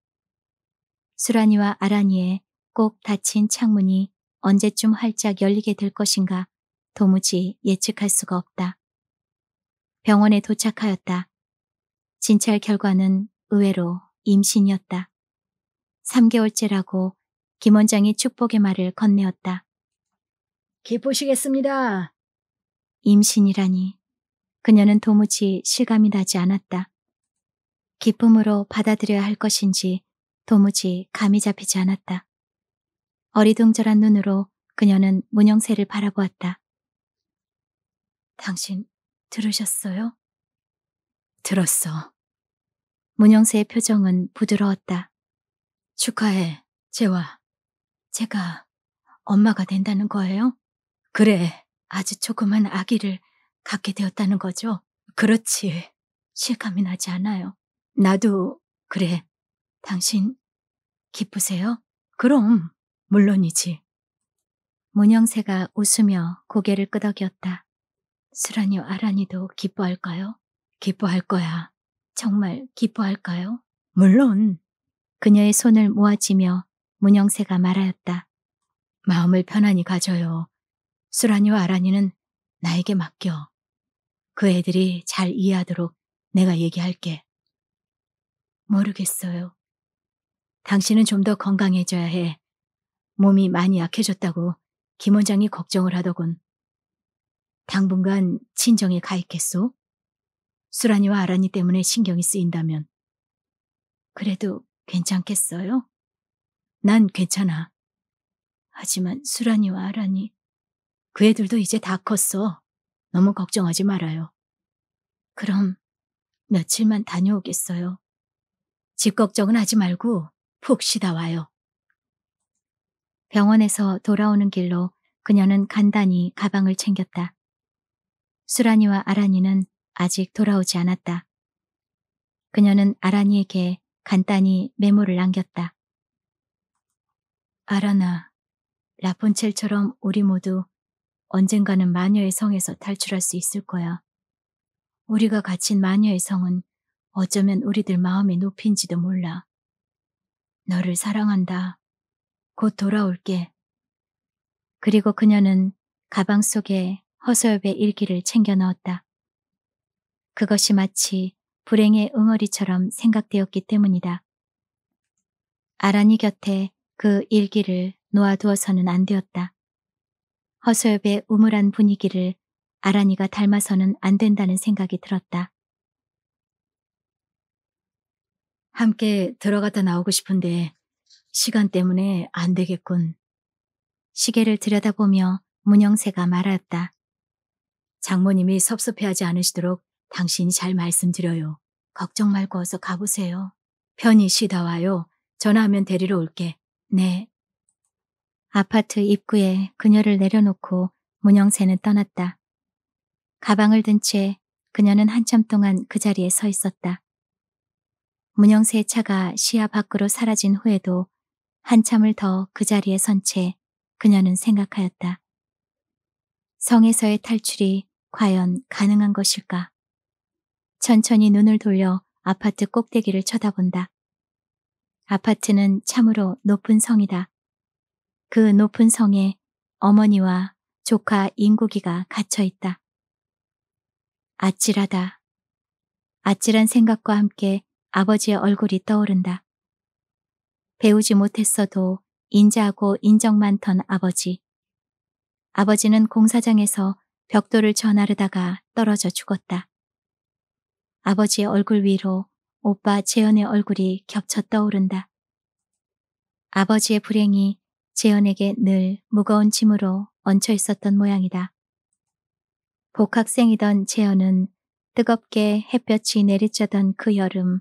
수란이와 아라니의꼭 닫힌 창문이 언제쯤 활짝 열리게 될 것인가 도무지 예측할 수가 없다. 병원에 도착하였다. 진찰 결과는 의외로 임신이었다. 3개월째라고 김 원장이 축복의 말을 건네었다. 기쁘시겠습니다. 임신이라니. 그녀는 도무지 실감이 나지 않았다. 기쁨으로 받아들여야 할 것인지 도무지 감이 잡히지 않았다. 어리둥절한 눈으로 그녀는 문영세를 바라보았다. 당신 들으셨어요? 들었어. 문영세의 표정은 부드러웠다. 축하해, 재화. 제가 엄마가 된다는 거예요? 그래, 아주 조그만 아기를 갖게 되었다는 거죠? 그렇지. 실감이 나지 않아요. 나도 그래. 당신 기쁘세요? 그럼 물론이지. 문영세가 웃으며 고개를 끄덕였다. 수란이와 아란이도 기뻐할까요? 기뻐할 거야. 정말 기뻐할까요? 물론. 그녀의 손을 모아지며 문영세가 말하였다. 마음을 편안히 가져요. 수란이와 아란이는 나에게 맡겨. 그 애들이 잘 이해하도록 내가 얘기할게. 모르겠어요. 당신은 좀 더 건강해져야 해. 몸이 많이 약해졌다고 김 원장이 걱정을 하더군. 당분간 친정에 가 있겠소? 수란이와 아란이 때문에 신경이 쓰인다면. 그래도 괜찮겠어요? 난 괜찮아. 하지만 수란이와 아란이. 그 애들도 이제 다 컸어. 너무 걱정하지 말아요. 그럼 며칠만 다녀오겠어요. 집 걱정은 하지 말고 푹 쉬다 와요. 병원에서 돌아오는 길로 그녀는 간단히 가방을 챙겼다. 수란이와 아란이는 아직 돌아오지 않았다. 그녀는 아란이에게 간단히 메모를 남겼다. 아란아, 라폰첼처럼 우리 모두 언젠가는 마녀의 성에서 탈출할 수 있을 거야. 우리가 갇힌 마녀의 성은 어쩌면 우리들 마음이 높인지도 몰라. 너를 사랑한다. 곧 돌아올게. 그리고 그녀는 가방 속에 허서엽의 일기를 챙겨 넣었다. 그것이 마치 불행의 응어리처럼 생각되었기 때문이다. 아란이 곁에 그 일기를 놓아두어서는 안 되었다. 허소엽의 우물한 분위기를 아란이가 닮아서는 안 된다는 생각이 들었다. 함께 들어갔다 나오고 싶은데 시간 때문에 안 되겠군. 시계를 들여다보며 문영세가 말았다. 장모님이 섭섭해하지 않으시도록 당신이 잘 말씀드려요. 걱정 말고 어서 가보세요. 편히 쉬다 와요. 전화하면 데리러 올게. 네. 아파트 입구에 그녀를 내려놓고 문영세는 떠났다. 가방을 든 채 그녀는 한참 동안 그 자리에 서 있었다. 문영세 차가 시야 밖으로 사라진 후에도 한참을 더 그 자리에 선 채 그녀는 생각하였다. 성에서의 탈출이 과연 가능한 것일까? 천천히 눈을 돌려 아파트 꼭대기를 쳐다본다. 아파트는 참으로 높은 성이다. 그 높은 성에 어머니와 조카 인고기가 갇혀 있다. 아찔하다. 아찔한 생각과 함께 아버지의 얼굴이 떠오른다. 배우지 못했어도 인자하고 인정 많던 아버지. 아버지는 공사장에서 벽돌을 전하르다가 떨어져 죽었다. 아버지의 얼굴 위로 오빠 재현의 얼굴이 겹쳐 떠오른다. 아버지의 불행이 재현에게 늘 무거운 짐으로 얹혀 있었던 모양이다. 복학생이던 재현은 뜨겁게 햇볕이 내리쬐던 그 여름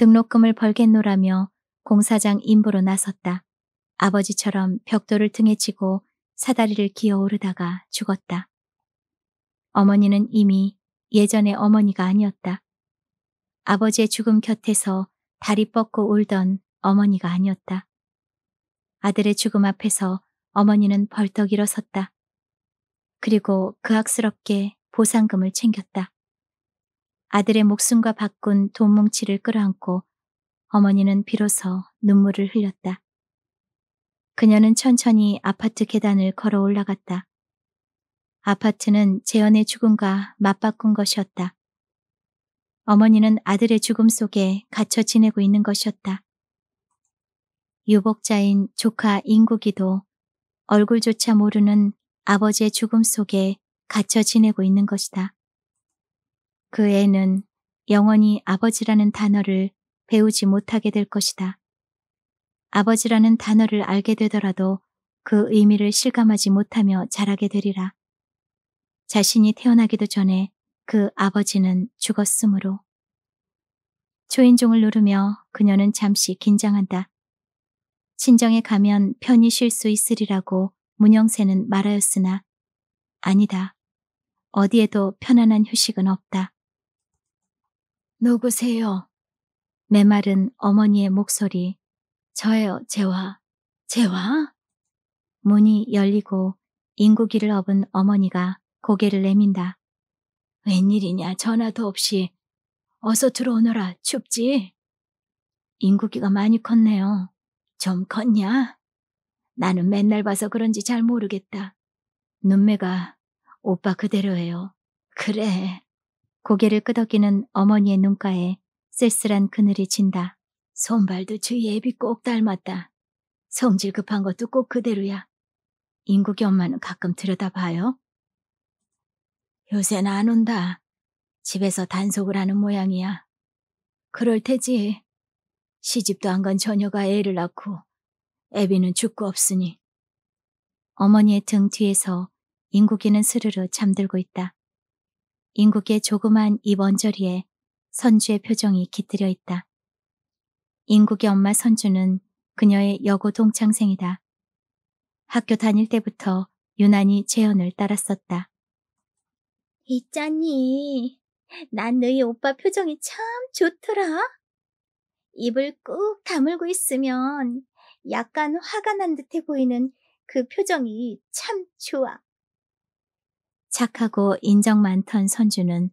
등록금을 벌겠노라며 공사장 임부로 나섰다. 아버지처럼 벽돌을 등에 치고 사다리를 기어오르다가 죽었다. 어머니는 이미 예전의 어머니가 아니었다. 아버지의 죽음 곁에서 다리 뻗고 울던 어머니가 아니었다. 아들의 죽음 앞에서 어머니는 벌떡 일어섰다. 그리고 그악스럽게 보상금을 챙겼다. 아들의 목숨과 바꾼 돈 뭉치를 끌어안고 어머니는 비로소 눈물을 흘렸다. 그녀는 천천히 아파트 계단을 걸어 올라갔다. 아파트는 재현의 죽음과 맞바꾼 것이었다. 어머니는 아들의 죽음 속에 갇혀 지내고 있는 것이었다. 유복자인 조카 인국이도 얼굴조차 모르는 아버지의 죽음 속에 갇혀 지내고 있는 것이다. 그 애는 영원히 아버지라는 단어를 배우지 못하게 될 것이다. 아버지라는 단어를 알게 되더라도 그 의미를 실감하지 못하며 자라게 되리라. 자신이 태어나기도 전에 그 아버지는 죽었으므로. 초인종을 누르며 그녀는 잠시 긴장한다. 친정에 가면 편히 쉴 수 있으리라고 문영세는 말하였으나 아니다. 어디에도 편안한 휴식은 없다. 누구세요? 메마른 어머니의 목소리. 저예요, 재화. 재화? 문이 열리고 인구기를 업은 어머니가 고개를 내민다. 웬일이냐 전화도 없이 어서 들어오너라 춥지? 인구기가 많이 컸네요. 좀 컸냐? 나는 맨날 봐서 그런지 잘 모르겠다. 눈매가 오빠 그대로예요. 그래, 고개를 끄덕이는 어머니의 눈가에 쓸쓸한 그늘이 진다. 손발도 주의 애비 꼭 닮았다. 성질 급한 것도 꼭 그대로야. 인국이 엄마는 가끔 들여다봐요. 요새는 안 온다. 집에서 단속을 하는 모양이야. 그럴 테지. 시집도 안간 처녀가 애를 낳고 애비는 죽고 없으니. 어머니의 등 뒤에서 인국이는 스르르 잠들고 있다. 인국의 조그만 입 언저리에 선주의 표정이 깃들여 있다. 인국의 엄마 선주는 그녀의 여고 동창생이다. 학교 다닐 때부터 유난히 재현을 따랐었다. 있잖니, 난 너희 오빠 표정이 참 좋더라. 입을 꾹 다물고 있으면 약간 화가 난 듯해 보이는 그 표정이 참 좋아. 착하고 인정 많던 선주는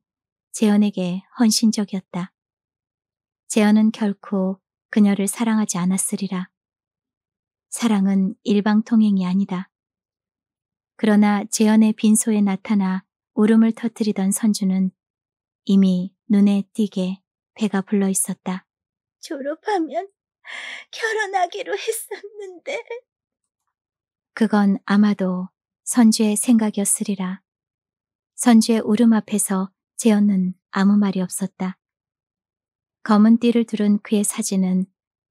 재현에게 헌신적이었다. 재현은 결코 그녀를 사랑하지 않았으리라. 사랑은 일방통행이 아니다. 그러나 재현의 빈소에 나타나 울음을 터뜨리던 선주는 이미 눈에 띄게 배가 불러 있었다. 졸업하면 결혼하기로 했었는데. 그건 아마도 선주의 생각이었으리라. 선주의 울음 앞에서 재현은 아무 말이 없었다. 검은 띠를 두른 그의 사진은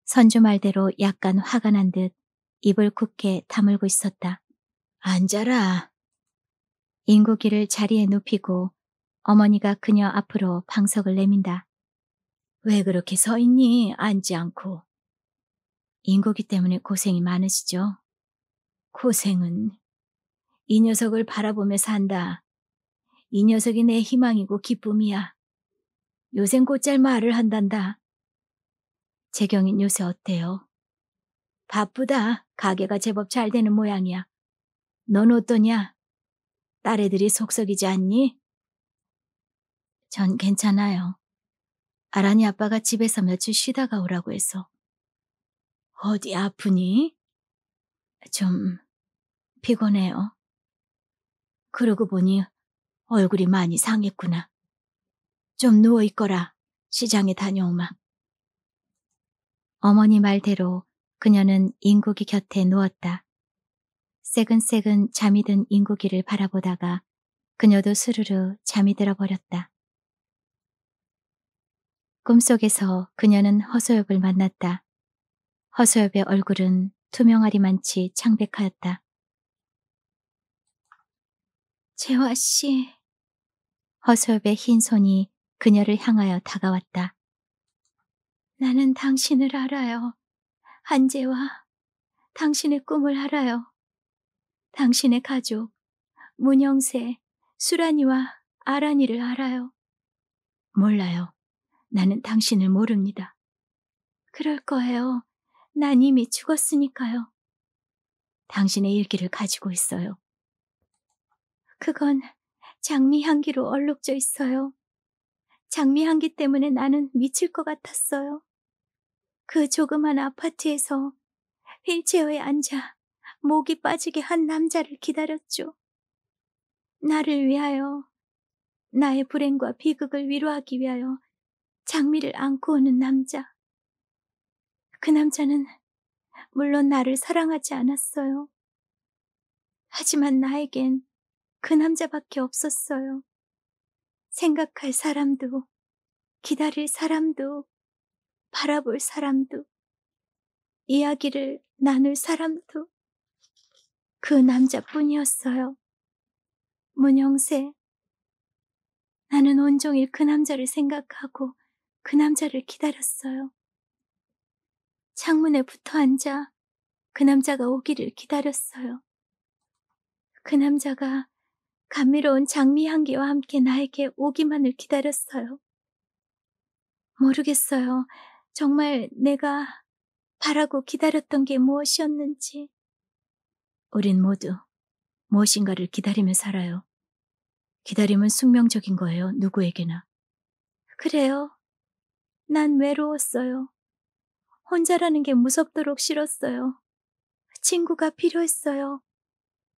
선주 말대로 약간 화가 난 듯 입을 굳게 다물고 있었다. 앉아라. 인구기를 자리에 눕히고 어머니가 그녀 앞으로 방석을 내민다. 왜 그렇게 서 있니? 앉지 않고. 인고기 때문에 고생이 많으시죠? 고생은 이 녀석을 바라보며 산다. 이 녀석이 내 희망이고 기쁨이야. 요샌 꽃잘말을 한단다. 재경인 요새 어때요? 바쁘다. 가게가 제법 잘 되는 모양이야. 넌 어떠냐? 딸애들이 속썩이지 않니? 전 괜찮아요. 아란이 아빠가 집에서 며칠 쉬다가 오라고 해서. 어디 아프니? 좀 피곤해요. 그러고 보니 얼굴이 많이 상했구나. 좀 누워있거라. 시장에 다녀오마. 어머니 말대로 그녀는 인국이 곁에 누웠다. 새근새근 잠이 든인국이를 바라보다가 그녀도 스르르 잠이 들어버렸다. 꿈속에서 그녀는 허소엽을 만났다. 허소엽의 얼굴은 투명하리만치 창백하였다. 재화씨, 허수엽의 흰 손이 그녀를 향하여 다가왔다. 나는 당신을 알아요. 한재와 당신의 꿈을 알아요. 당신의 가족, 문영세, 수란이와 아란이를 알아요. 몰라요. 나는 당신을 모릅니다. 그럴 거예요. 난 이미 죽었으니까요. 당신의 일기를 가지고 있어요. 그건 장미 향기로 얼룩져 있어요. 장미 향기 때문에 나는 미칠 것 같았어요. 그 조그만 아파트에서 휠체어에 앉아 목이 빠지게 한 남자를 기다렸죠. 나를 위하여, 나의 불행과 비극을 위로하기 위하여 장미를 안고 오는 남자. 그 남자는 물론 나를 사랑하지 않았어요. 하지만 나에겐 그 남자밖에 없었어요. 생각할 사람도, 기다릴 사람도, 바라볼 사람도, 이야기를 나눌 사람도 그 남자뿐이었어요. 문영세, 나는 온종일 그 남자를 생각하고 그 남자를 기다렸어요. 창문에 붙어 앉아 그 남자가 오기를 기다렸어요. 그 남자가 감미로운 장미 향기와 함께 나에게 오기만을 기다렸어요. 모르겠어요. 정말 내가 바라고 기다렸던 게 무엇이었는지. 우린 모두 무엇인가를 기다리며 살아요. 기다림은 숙명적인 거예요, 누구에게나. 그래요. 난 외로웠어요. 혼자라는 게 무섭도록 싫었어요. 친구가 필요했어요.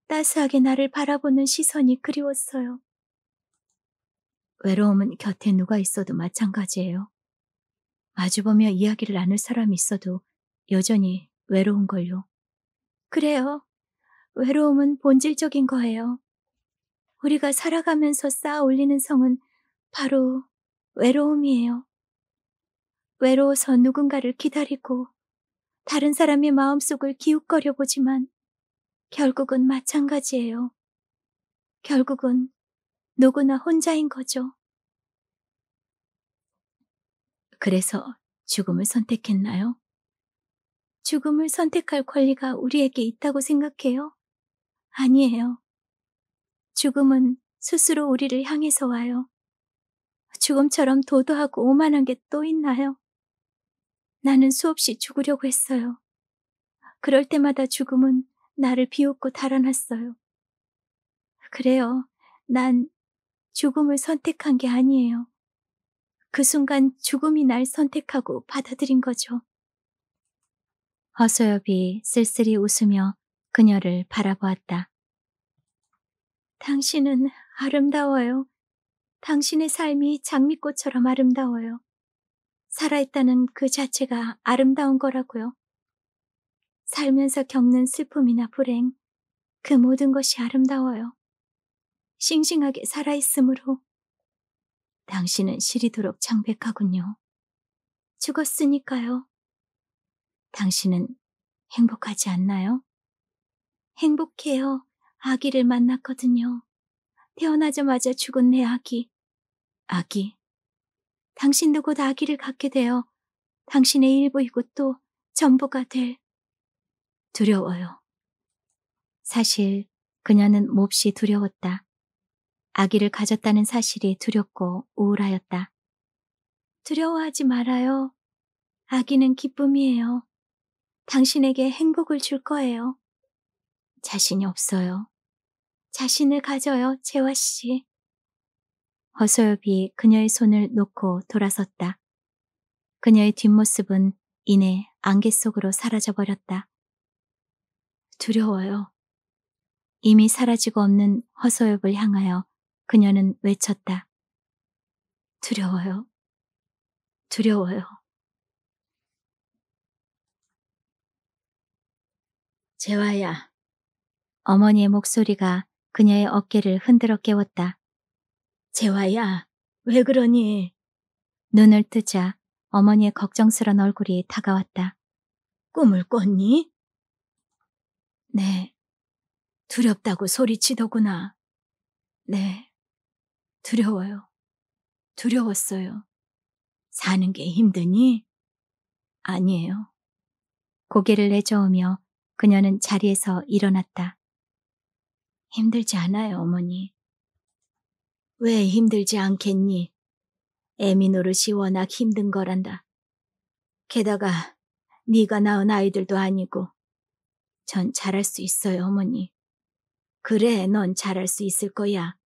따스하게 나를 바라보는 시선이 그리웠어요. 외로움은 곁에 누가 있어도 마찬가지예요. 마주보며 이야기를 나눌 사람이 있어도 여전히 외로운 걸요. 그래요. 외로움은 본질적인 거예요. 우리가 살아가면서 쌓아 올리는 성은 바로 외로움이에요. 외로워서 누군가를 기다리고 다른 사람의 마음속을 기웃거려 보지만 결국은 마찬가지예요. 결국은 누구나 혼자인 거죠. 그래서 죽음을 선택했나요? 죽음을 선택할 권리가 우리에게 있다고 생각해요? 아니에요. 죽음은 스스로 우리를 향해서 와요. 죽음처럼 도도하고 오만한 게 또 있나요? 나는 수없이 죽으려고 했어요. 그럴 때마다 죽음은 나를 비웃고 달아났어요. 그래요. 난 죽음을 선택한 게 아니에요. 그 순간 죽음이 날 선택하고 받아들인 거죠. 허소엽이 쓸쓸히 웃으며 그녀를 바라보았다. 당신은 아름다워요. 당신의 삶이 장미꽃처럼 아름다워요. 살아있다는 그 자체가 아름다운 거라고요. 살면서 겪는 슬픔이나 불행, 그 모든 것이 아름다워요. 싱싱하게 살아있으므로 당신은 시리도록 창백하군요. 죽었으니까요. 당신은 행복하지 않나요? 행복해요. 아기를 만났거든요. 태어나자마자 죽은 내 아기. 아기. 당신도 곧 아기를 갖게 되어 당신의 일부이고 또 전부가 될 두려워요. 사실 그녀는 몹시 두려웠다. 아기를 가졌다는 사실이 두렵고 우울하였다. 두려워하지 말아요. 아기는 기쁨이에요. 당신에게 행복을 줄 거예요. 자신이 없어요. 자신을 가져요, 재화 씨. 허소엽이 그녀의 손을 놓고 돌아섰다. 그녀의 뒷모습은 이내 안개 속으로 사라져버렸다. 두려워요. 이미 사라지고 없는 허소엽을 향하여 그녀는 외쳤다. 두려워요. 두려워요. 재화야. 어머니의 목소리가 그녀의 어깨를 흔들어 깨웠다. 재화야, 왜 그러니? 눈을 뜨자 어머니의 걱정스런 얼굴이 다가왔다. 꿈을 꿨니? 네. 두렵다고 소리치더구나. 네. 두려워요. 두려웠어요. 사는 게 힘드니? 아니에요. 고개를 내저으며 그녀는 자리에서 일어났다. 힘들지 않아요, 어머니. 왜 힘들지 않겠니? 애미 노릇이 워낙 힘든 거란다. 게다가 네가 낳은 아이들도 아니고 전 잘할 수 있어요, 어머니. 그래, 넌 잘할 수 있을 거야.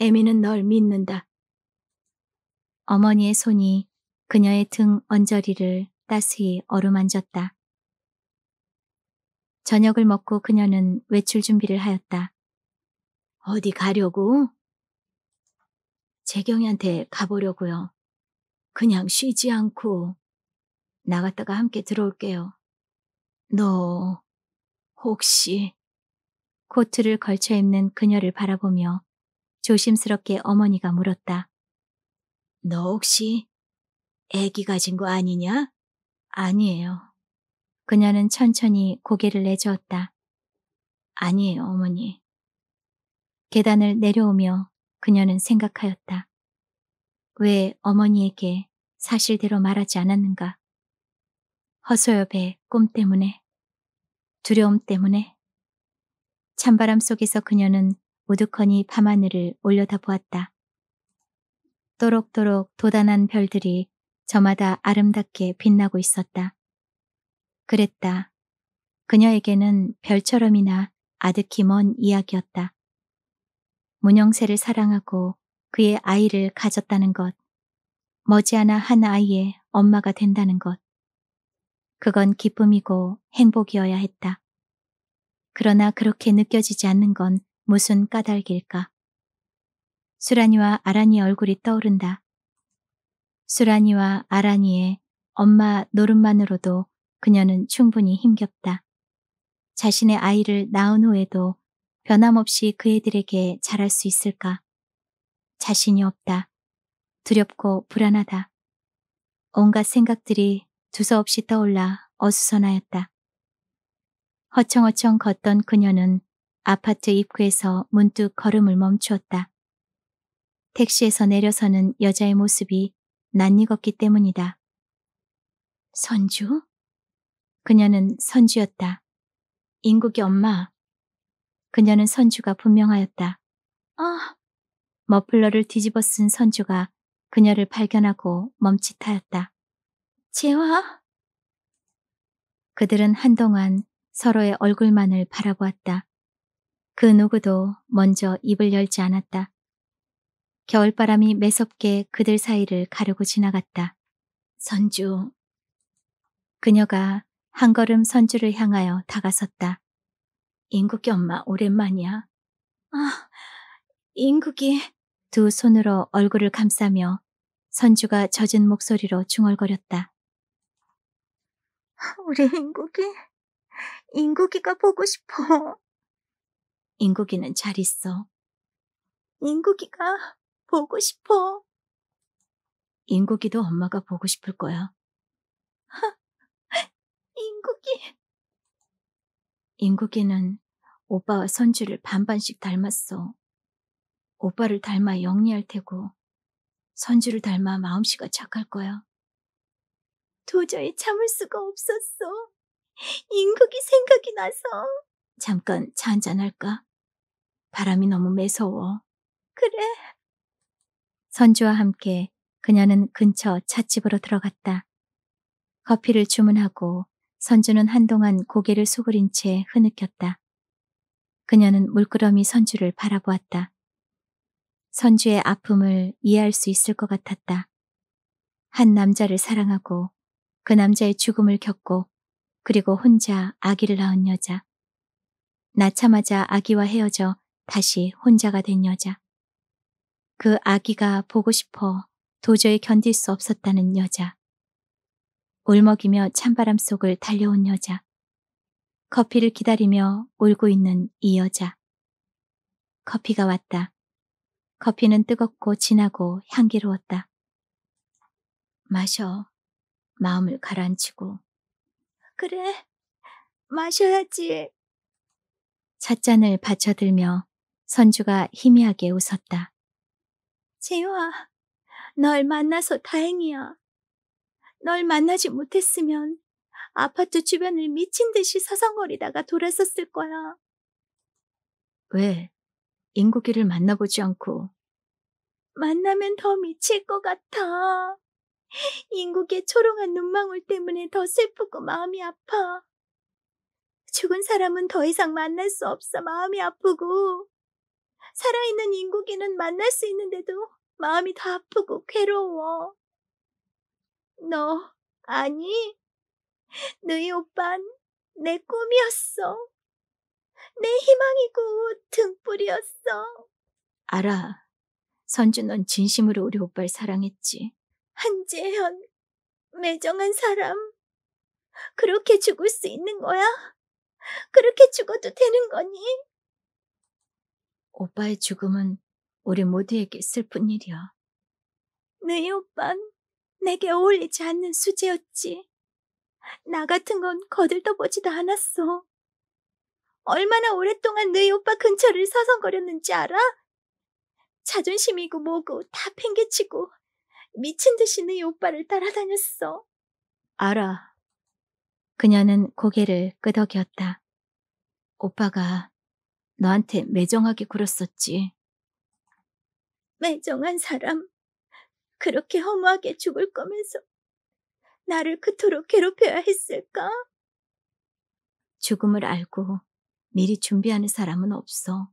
에미는 널 믿는다. 어머니의 손이 그녀의 등 언저리를 따스히 어루만졌다. 저녁을 먹고 그녀는 외출 준비를 하였다. 어디 가려고? 재경이한테 가보려고요. 그냥 쉬지 않고 나갔다가 함께 들어올게요. 너 혹시 코트를 걸쳐 입는 그녀를 바라보며 조심스럽게 어머니가 물었다. 너 혹시 애기 가진 거 아니냐? 아니에요. 그녀는 천천히 고개를 내저었다. 아니에요, 어머니. 계단을 내려오며 그녀는 생각하였다. 왜 어머니에게 사실대로 말하지 않았는가? 허소엽의 꿈 때문에. 두려움 때문에. 찬바람 속에서 그녀는 우두커니 밤하늘을 올려다 보았다. 또록또록 도단한 별들이 저마다 아름답게 빛나고 있었다. 그랬다. 그녀에게는 별처럼이나 아득히 먼 이야기였다. 문영세를 사랑하고 그의 아이를 가졌다는 것, 머지않아 한 아이의 엄마가 된다는 것, 그건 기쁨이고 행복이어야 했다. 그러나 그렇게 느껴지지 않는 건 무슨 까닭일까? 수란이와 아란이 얼굴이 떠오른다. 수란이와 아란이의 엄마 노름만으로도 그녀는 충분히 힘겹다. 자신의 아이를 낳은 후에도 변함없이 그 애들에게 잘할 수 있을까? 자신이 없다. 두렵고 불안하다. 온갖 생각들이 두서없이 떠올라 어수선하였다. 허청허청 걷던 그녀는 아파트 입구에서 문득 걸음을 멈추었다. 택시에서 내려서는 여자의 모습이 낯익었기 때문이다. 선주? 그녀는 선주였다. 인국이 엄마. 그녀는 선주가 분명하였다. 아! 머플러를 뒤집어 쓴 선주가 그녀를 발견하고 멈칫하였다. 재화? 그들은 한동안 서로의 얼굴만을 바라보았다. 그 누구도 먼저 입을 열지 않았다. 겨울바람이 매섭게 그들 사이를 가르고 지나갔다. 선주. 그녀가 한 걸음 선주를 향하여 다가섰다. 인국이 엄마 오랜만이야. 아, 인국이. 두 손으로 얼굴을 감싸며 선주가 젖은 목소리로 중얼거렸다. 우리 인국이, 인국이가 보고 싶어. 인국이는 잘 있어. 인국이가 보고 싶어. 인국이도 엄마가 보고 싶을 거야. 인국이. 인국이는 오빠와 선주를 반반씩 닮았어. 오빠를 닮아 영리할 테고, 선주를 닮아 마음씨가 착할 거야. 도저히 참을 수가 없었어. 인국이 생각이 나서. 잠깐 차 한잔할까? 바람이 너무 매서워. 그래. 선주와 함께 그녀는 근처 찻집으로 들어갔다. 커피를 주문하고 선주는 한동안 고개를 수그린 채 흐느꼈다. 그녀는 물끄러미 선주를 바라보았다. 선주의 아픔을 이해할 수 있을 것 같았다. 한 남자를 사랑하고 그 남자의 죽음을 겪고 그리고 혼자 아기를 낳은 여자. 낳자마자 아기와 헤어져 다시 혼자가 된 여자. 그 아기가 보고 싶어 도저히 견딜 수 없었다는 여자. 울먹이며 찬바람 속을 달려온 여자. 커피를 기다리며 울고 있는 이 여자. 커피가 왔다. 커피는 뜨겁고 진하고 향기로웠다. 마셔. 마음을 가라앉히고 그래, 마셔야지. 찻잔을 받쳐들며 선주가 희미하게 웃었다. 재호아, 널 만나서 다행이야. 널 만나지 못했으면 아파트 주변을 미친 듯이 서성거리다가 돌았었을 거야. 왜? 인국이를 만나보지 않고. 만나면 더 미칠 것 같아. 인국의 초롱한 눈망울 때문에 더 슬프고 마음이 아파. 죽은 사람은 더 이상 만날 수 없어 마음이 아프고 살아있는 인국이는 만날 수 있는데도 마음이 더 아프고 괴로워. 너 아니? 너희 오빤 내 꿈이었어. 내 희망이고 등불이었어. 알아. 선주 넌 진심으로 우리 오빠를 사랑했지. 한재현, 매정한 사람. 그렇게 죽을 수 있는 거야? 그렇게 죽어도 되는 거니? 오빠의 죽음은 우리 모두에게 슬픈 일이야. 너희 오빤 내게 어울리지 않는 수제였지. 나 같은 건 거들떠보지도 않았어. 얼마나 오랫동안 너희 오빠 근처를 서성거렸는지 알아? 자존심이고 뭐고 다 팽개치고 미친 듯이 네 오빠를 따라다녔어. 알아. 그녀는 고개를 끄덕였다. 오빠가 너한테 매정하게 굴었었지. 매정한 사람. 그렇게 허무하게 죽을 거면서 나를 그토록 괴롭혀야 했을까? 죽음을 알고 미리 준비하는 사람은 없어.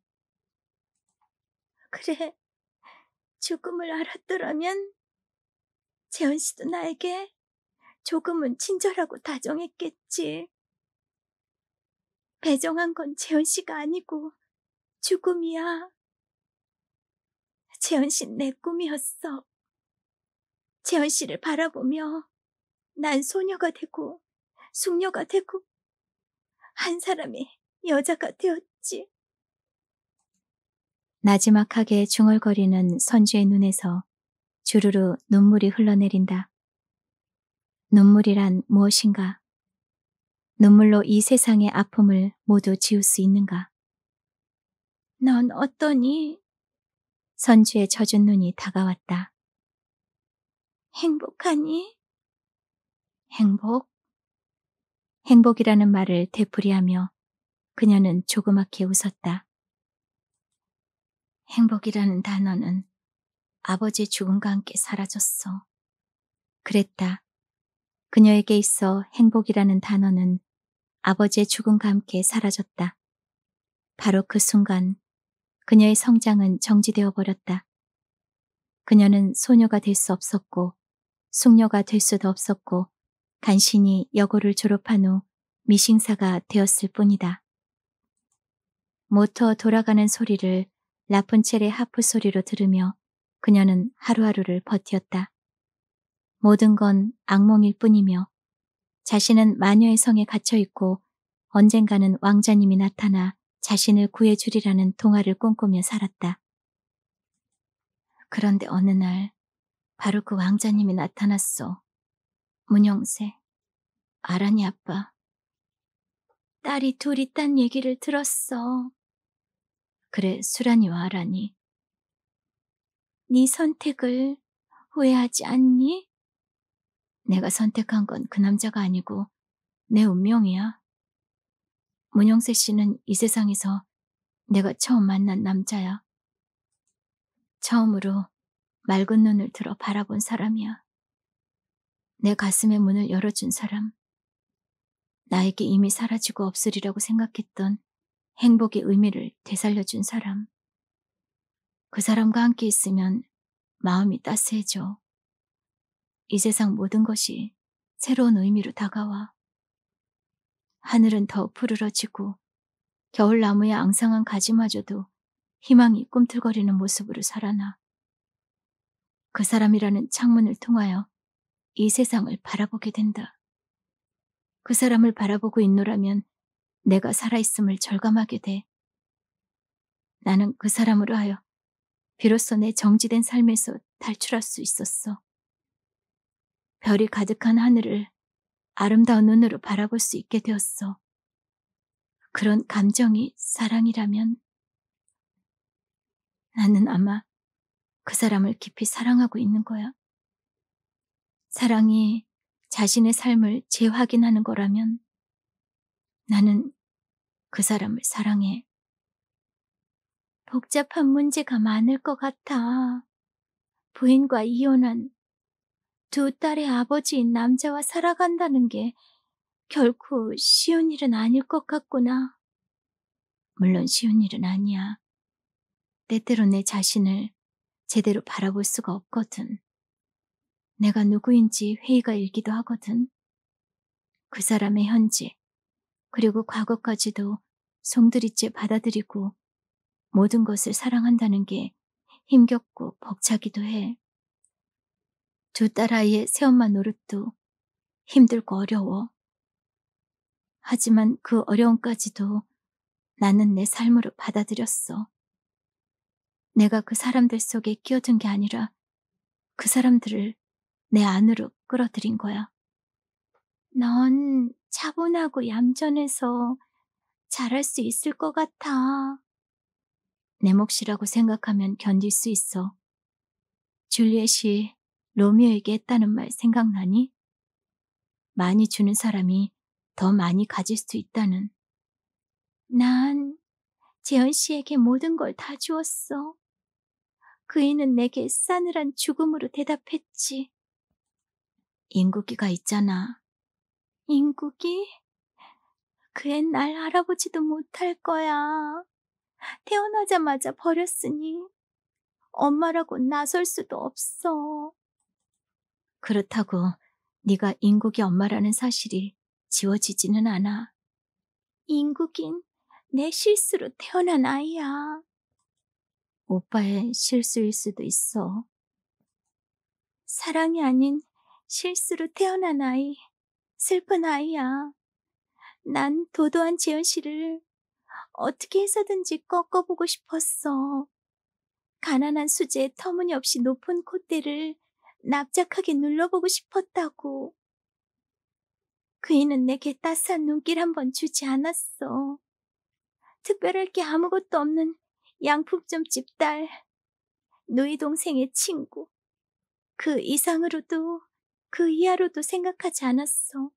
그래, 죽음을 알았더라면 재현 씨도 나에게 조금은 친절하고 다정했겠지. 배정한 건 재현 씨가 아니고 죽음이야. 재현 씨는 내 꿈이었어. 재현 씨를 바라보며 난 소녀가 되고 숙녀가 되고 한 사람이 여자가 되었지. 나지막하게 중얼거리는 선주의 눈에서 주르르 눈물이 흘러내린다. 눈물이란 무엇인가? 눈물로 이 세상의 아픔을 모두 지울 수 있는가? 넌 어떠니? 선주의 젖은 눈이 다가왔다. 행복하니? 행복? 행복이라는 말을 되풀이하며 그녀는 조그맣게 웃었다. 행복이라는 단어는 아버지의 죽음과 함께 사라졌어. 그랬다. 그녀에게 있어 행복이라는 단어는 아버지의 죽음과 함께 사라졌다. 바로 그 순간 그녀의 성장은 정지되어 버렸다. 그녀는 소녀가 될 수 없었고 숙녀가 될 수도 없었고 간신히 여고를 졸업한 후 미싱사가 되었을 뿐이다. 모터 돌아가는 소리를 라푼첼의 하프 소리로 들으며 그녀는 하루하루를 버텼다. 모든 건 악몽일 뿐이며 자신은 마녀의 성에 갇혀 있고 언젠가는 왕자님이 나타나 자신을 구해주리라는 동화를 꿈꾸며 살았다. 그런데 어느 날 바로 그 왕자님이 나타났어. 문영세, 아라니 아빠. 딸이 둘이 딴 얘기를 들었어. 그래 수란이와 아라니 네 선택을 후회하지 않니? 내가 선택한 건 그 남자가 아니고 내 운명이야. 문영세 씨는 이 세상에서 내가 처음 만난 남자야. 처음으로 맑은 눈을 들어 바라본 사람이야. 내가슴에 문을 열어준 사람. 나에게 이미 사라지고 없으리라고 생각했던 행복의 의미를 되살려준 사람. 그 사람과 함께 있으면 마음이 따스해져. 이 세상 모든 것이 새로운 의미로 다가와. 하늘은 더 푸르러지고 겨울나무의 앙상한 가지마저도 희망이 꿈틀거리는 모습으로 살아나. 그 사람이라는 창문을 통하여 이 세상을 바라보게 된다. 그 사람을 바라보고 있노라면 내가 살아있음을 절감하게 돼. 나는 그 사람으로 하여 비로소 내 정지된 삶에서 탈출할 수 있었어. 별이 가득한 하늘을 아름다운 눈으로 바라볼 수 있게 되었어. 그런 감정이 사랑이라면 나는 아마 그 사람을 깊이 사랑하고 있는 거야. 사랑이 자신의 삶을 재확인하는 거라면 나는 그 사람을 사랑해. 복잡한 문제가 많을 것 같아. 부인과 이혼한 두 딸의 아버지인 남자와 살아간다는 게 결코 쉬운 일은 아닐 것 같구나. 물론 쉬운 일은 아니야. 때때로 내 자신을 제대로 바라볼 수가 없거든. 내가 누구인지 회의가 일기도 하거든. 그 사람의 현재, 그리고 과거까지도 송두리째 받아들이고 모든 것을 사랑한다는 게 힘겹고 벅차기도 해. 두 딸아이의 새엄마 노릇도 힘들고 어려워. 하지만 그 어려움까지도 나는 내 삶으로 받아들였어. 내가 그 사람들 속에 끼어든 게 아니라 그 사람들을 내 안으로 끌어들인 거야. 넌 차분하고 얌전해서 잘할 수 있을 것 같아. 내 몫이라고 생각하면 견딜 수 있어. 줄리엣이 로미오에게 했다는 말 생각나니? 많이 주는 사람이 더 많이 가질 수 있다는. 난 재현 씨에게 모든 걸 다 주었어. 그이는 내게 싸늘한 죽음으로 대답했지. 인국이가 있잖아. 인국이? 그앤 날 알아보지도 못할 거야. 태어나자마자 버렸으니 엄마라고 나설 수도 없어. 그렇다고 네가 인국이 엄마라는 사실이 지워지지는 않아. 인국인 내 실수로 태어난 아이야. 오빠의 실수일 수도 있어. 사랑이 아닌 실수로 태어난 아이, 슬픈 아이야. 난 도도한 재현 씨를 어떻게 해서든지 꺾어보고 싶었어. 가난한 수제 터무니없이 높은 콧대를 납작하게 눌러보고 싶었다고. 그이는 내게 따스한 눈길 한번 주지 않았어. 특별할 게 아무것도 없는 양품점집 딸, 누이 동생의 친구. 그 이상으로도 그 이하로도 생각하지 않았어.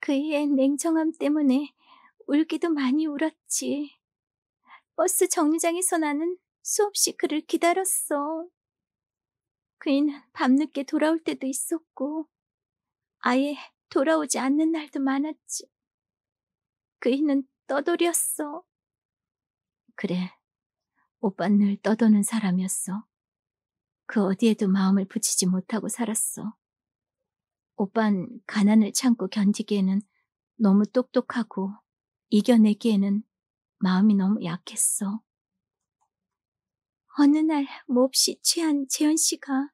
그의 냉정함 때문에 울기도 많이 울었지. 버스 정류장에서 나는 수없이 그를 기다렸어. 그이는 밤늦게 돌아올 때도 있었고, 아예 돌아오지 않는 날도 많았지. 그이는 떠돌이였어. 그래, 오빤 늘 떠도는 사람이었어. 그 어디에도 마음을 붙이지 못하고 살았어. 오빤 가난을 참고 견디기에는 너무 똑똑하고 이겨내기에는 마음이 너무 약했어. 어느 날 몹시 취한 재현 씨가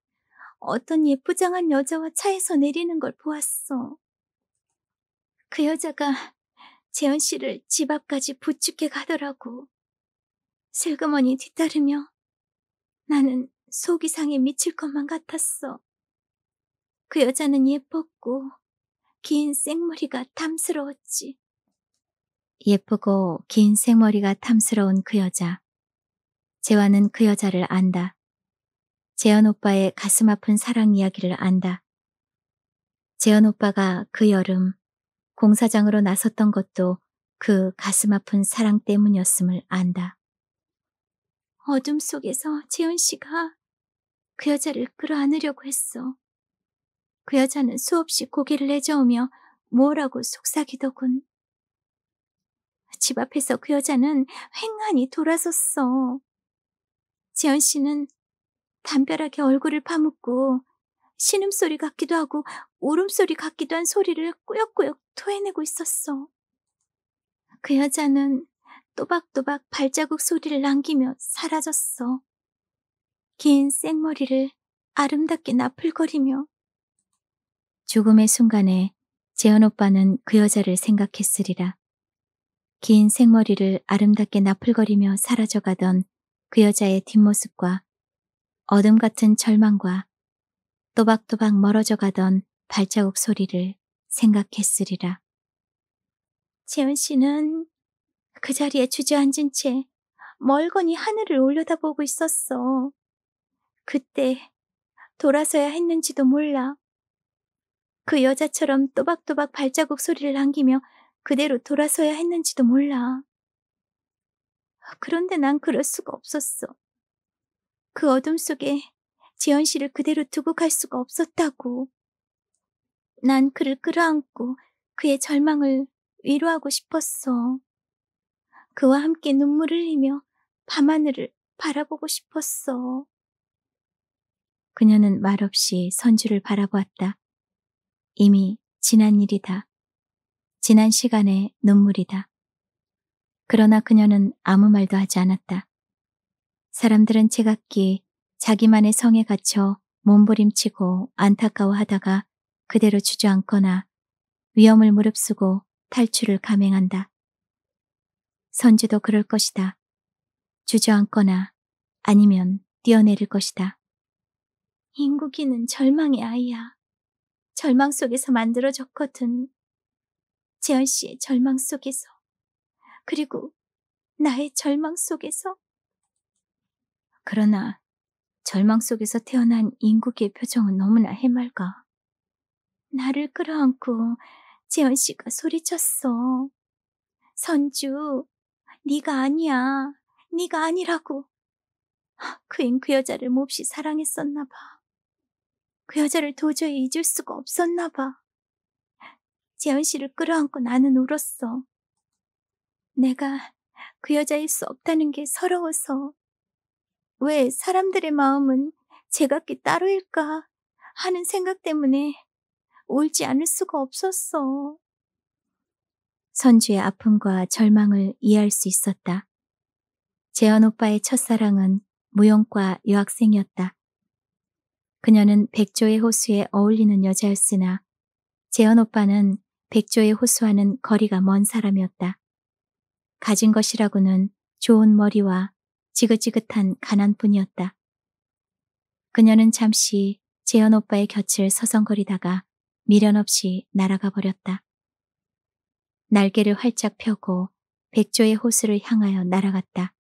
어떤 예쁘장한 여자와 차에서 내리는 걸 보았어. 그 여자가 재현 씨를 집 앞까지 부축해 가더라고. 슬그머니 뒤따르며 나는 속이 상해 미칠 것만 같았어. 그 여자는 예뻤고 긴 생머리가 탐스러웠지. 예쁘고 긴 생머리가 탐스러운 그 여자. 재환은 그 여자를 안다. 재현 오빠의 가슴 아픈 사랑 이야기를 안다. 재현 오빠가 그 여름 공사장으로 나섰던 것도 그 가슴 아픈 사랑 때문이었음을 안다. 어둠 속에서 재현 씨가 그 여자를 끌어안으려고 했어. 그 여자는 수없이 고개를 내저으며 뭐라고 속삭이더군. 집 앞에서 그 여자는 횡하니 돌아섰어. 재현 씨는 담벼락에 얼굴을 파묻고 신음소리 같기도 하고 울음소리 같기도 한 소리를 꾸역꾸역 토해내고 있었어. 그 여자는 또박또박 발자국 소리를 남기며 사라졌어. 긴 생머리를 아름답게 나풀거리며. 죽음의 순간에 재현 오빠는 그 여자를 생각했으리라. 긴 생머리를 아름답게 나풀거리며 사라져가던 그 여자의 뒷모습과 어둠 같은 절망과 또박또박 멀어져가던 발자국 소리를 생각했으리라. 재은 씨는 그 자리에 주저앉은 채 멀거니 하늘을 올려다보고 있었어. 그때 돌아서야 했는지도 몰라. 그 여자처럼 또박또박 발자국 소리를 남기며 그대로 돌아서야 했는지도 몰라. 그런데 난 그럴 수가 없었어. 그 어둠 속에 지연 씨를 그대로 두고 갈 수가 없었다고. 난 그를 끌어안고 그의 절망을 위로하고 싶었어. 그와 함께 눈물을 흘리며 밤하늘을 바라보고 싶었어. 그녀는 말없이 선주를 바라보았다. 이미 지난 일이다. 지난 시간의 눈물이다. 그러나 그녀는 아무 말도 하지 않았다. 사람들은 제각기 자기만의 성에 갇혀 몸부림치고 안타까워하다가 그대로 주저앉거나 위험을 무릅쓰고 탈출을 감행한다. 선주도 그럴 것이다. 주저앉거나 아니면 뛰어내릴 것이다. 인국이는 절망의 아이야. 절망 속에서 만들어졌거든. 재현 씨의 절망 속에서 그리고 나의 절망 속에서 그러나 절망 속에서 태어난 인국의 표정은 너무나 해맑아. 나를 끌어안고 재현 씨가 소리쳤어. 선주, 네가 아니야. 네가 아니라고. 그인 그 여자를 몹시 사랑했었나 봐. 그 여자를 도저히 잊을 수가 없었나 봐. 재현 씨를 끌어안고 나는 울었어. 내가 그 여자일 수 없다는 게 서러워서. 왜 사람들의 마음은 제각기 따로일까 하는 생각 때문에 울지 않을 수가 없었어. 선주의 아픔과 절망을 이해할 수 있었다. 재현 오빠의 첫사랑은 무용과 여학생이었다. 그녀는 백조의 호수에 어울리는 여자였으나 재현 오빠는 백조에 호소하는 거리가 먼 사람이었다. 가진 것이라고는 좋은 머리와 지긋지긋한 가난뿐이었다. 그녀는 잠시 재현 오빠의 곁을 서성거리다가 미련 없이 날아가 버렸다. 날개를 활짝 펴고 백조의 호수를 향하여 날아갔다.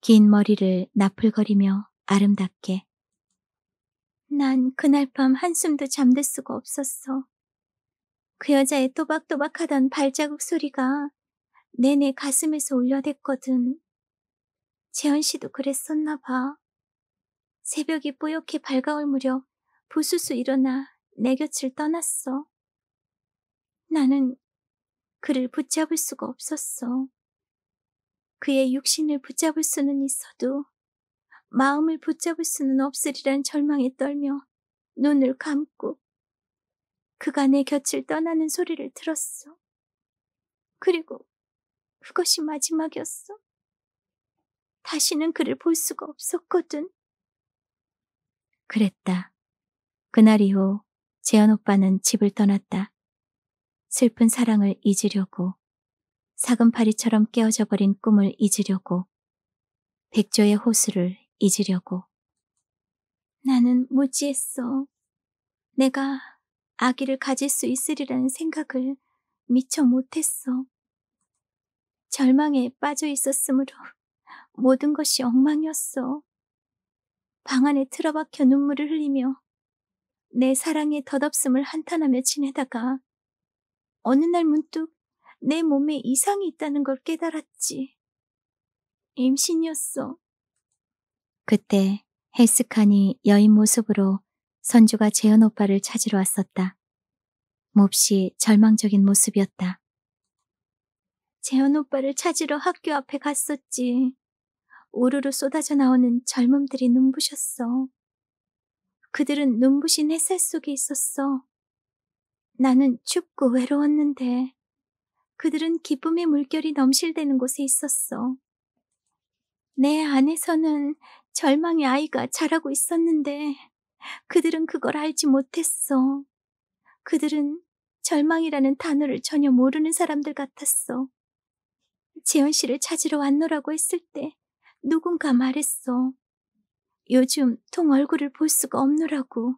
긴 머리를 나풀거리며 아름답게. 난 그날 밤 한숨도 잠들 수가 없었어. 그 여자의 또박또박하던 발자국 소리가 내내 가슴에서 울려댔거든. 재현 씨도 그랬었나 봐. 새벽이 뽀얗게 밝아올 무렵 부수수 일어나 내 곁을 떠났어. 나는 그를 붙잡을 수가 없었어. 그의 육신을 붙잡을 수는 있어도 마음을 붙잡을 수는 없으리란 절망에 떨며 눈을 감고 그가 내 곁을 떠나는 소리를 들었어. 그리고 그것이 마지막이었어. 다시는 그를 볼 수가 없었거든. 그랬다. 그날 이후 재현 오빠는 집을 떠났다. 슬픈 사랑을 잊으려고, 사금파리처럼 깨어져 버린 꿈을 잊으려고, 백조의 호수를 잊으려고. 나는 무지했어. 내가 아기를 가질 수 있으리라는 생각을 미처 못했어. 절망에 빠져 있었으므로 모든 것이 엉망이었어. 방 안에 틀어박혀 눈물을 흘리며 내 사랑의 덧없음을 한탄하며 지내다가 어느 날 문득 내 몸에 이상이 있다는 걸 깨달았지. 임신이었어. 그때 헬스칸이 여인 모습으로 선주가 재현 오빠를 찾으러 왔었다. 몹시 절망적인 모습이었다. 재현 오빠를 찾으러 학교 앞에 갔었지. 우르르 쏟아져 나오는 젊음들이 눈부셨어. 그들은 눈부신 햇살 속에 있었어. 나는 춥고 외로웠는데 그들은 기쁨의 물결이 넘실대는 곳에 있었어. 내 안에서는 절망의 아이가 자라고 있었는데 그들은 그걸 알지 못했어. 그들은 절망이라는 단어를 전혀 모르는 사람들 같았어. 재현 씨를 찾으러 왔노라고 했을 때 누군가 말했어. 요즘 통 얼굴을 볼 수가 없노라고.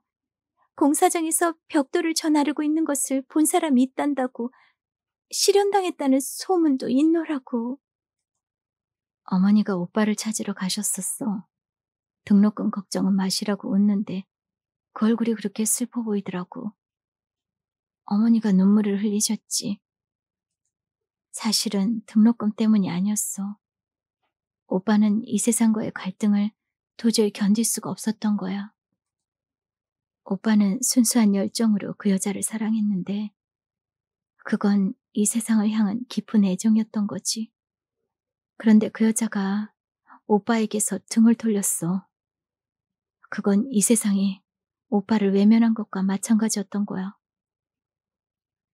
공사장에서 벽돌을 전하르고 있는 것을 본 사람이 있단다고 실현당했다는 소문도 있노라고. 어머니가 오빠를 찾으러 가셨었어. 등록금 걱정은 마시라고 웃는데 그 얼굴이 그렇게 슬퍼 보이더라고. 어머니가 눈물을 흘리셨지. 사실은 등록금 때문이 아니었어. 오빠는 이 세상과의 갈등을 도저히 견딜 수가 없었던 거야. 오빠는 순수한 열정으로 그 여자를 사랑했는데 그건 이 세상을 향한 깊은 애정이었던 거지. 그런데 그 여자가 오빠에게서 등을 돌렸어. 그건 이 세상이 오빠를 외면한 것과 마찬가지였던 거야.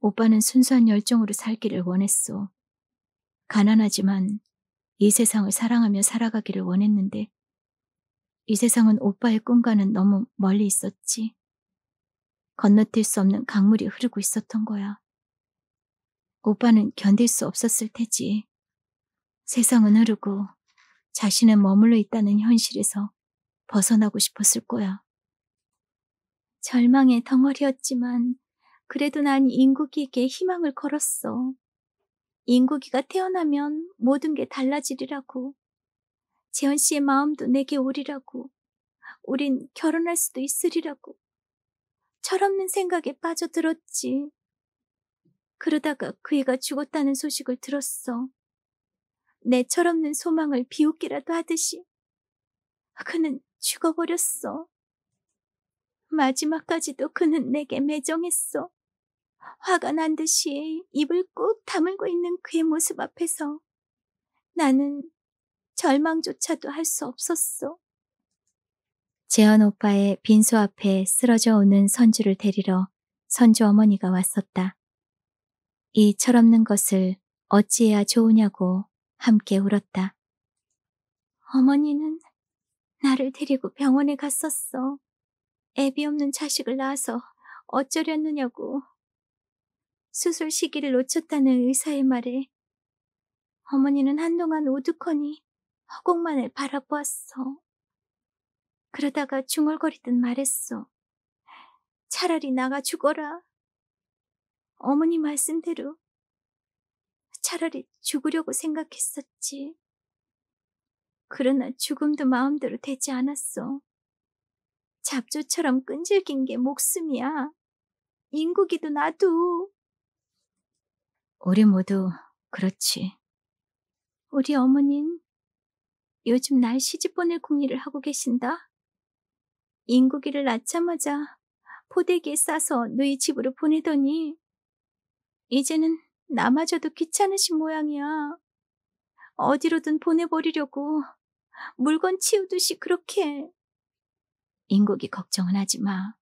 오빠는 순수한 열정으로 살기를 원했어. 가난하지만 이 세상을 사랑하며 살아가기를 원했는데 이 세상은 오빠의 꿈과는 너무 멀리 있었지. 건너뛸 수 없는 강물이 흐르고 있었던 거야. 오빠는 견딜 수 없었을 테지. 세상은 흐르고 자신은 머물러 있다는 현실에서 벗어나고 싶었을 거야. 절망의 덩어리였지만 그래도 난 인국이에게 희망을 걸었어. 인국이가 태어나면 모든 게 달라지리라고. 재현 씨의 마음도 내게 오리라고. 우린 결혼할 수도 있으리라고. 철없는 생각에 빠져들었지. 그러다가 그 애가 죽었다는 소식을 들었어. 내 철없는 소망을 비웃기라도 하듯이. 그는 죽어버렸어. 마지막까지도 그는 내게 매정했어. 화가 난 듯이 입을 꾹 다물고 있는 그의 모습 앞에서 나는 절망조차도 할 수 없었어. 재현 오빠의 빈소 앞에 쓰러져 오는 선주를 데리러 선주 어머니가 왔었다. 이 철없는 것을 어찌해야 좋으냐고 함께 울었다. 어머니는 나를 데리고 병원에 갔었어. 애비 없는 자식을 낳아서 어쩌려느냐고. 수술 시기를 놓쳤다는 의사의 말에 어머니는 한동안 오두커니 허공만을 바라보았어. 그러다가 중얼거리듯 말했어. 차라리 나가 죽어라. 어머니 말씀대로 차라리 죽으려고 생각했었지. 그러나 죽음도 마음대로 되지 않았어. 잡초처럼 끈질긴 게 목숨이야. 인국이도 나도. 우리 모두 그렇지. 우리 어머닌 요즘 날 시집 보낼 궁리를 하고 계신다. 인국이를 낳자마자 포대기에 싸서 너희 집으로 보내더니 이제는 나마저도 귀찮으신 모양이야. 어디로든 보내버리려고 물건 치우듯이 그렇게 인국이 걱정은 하지 마.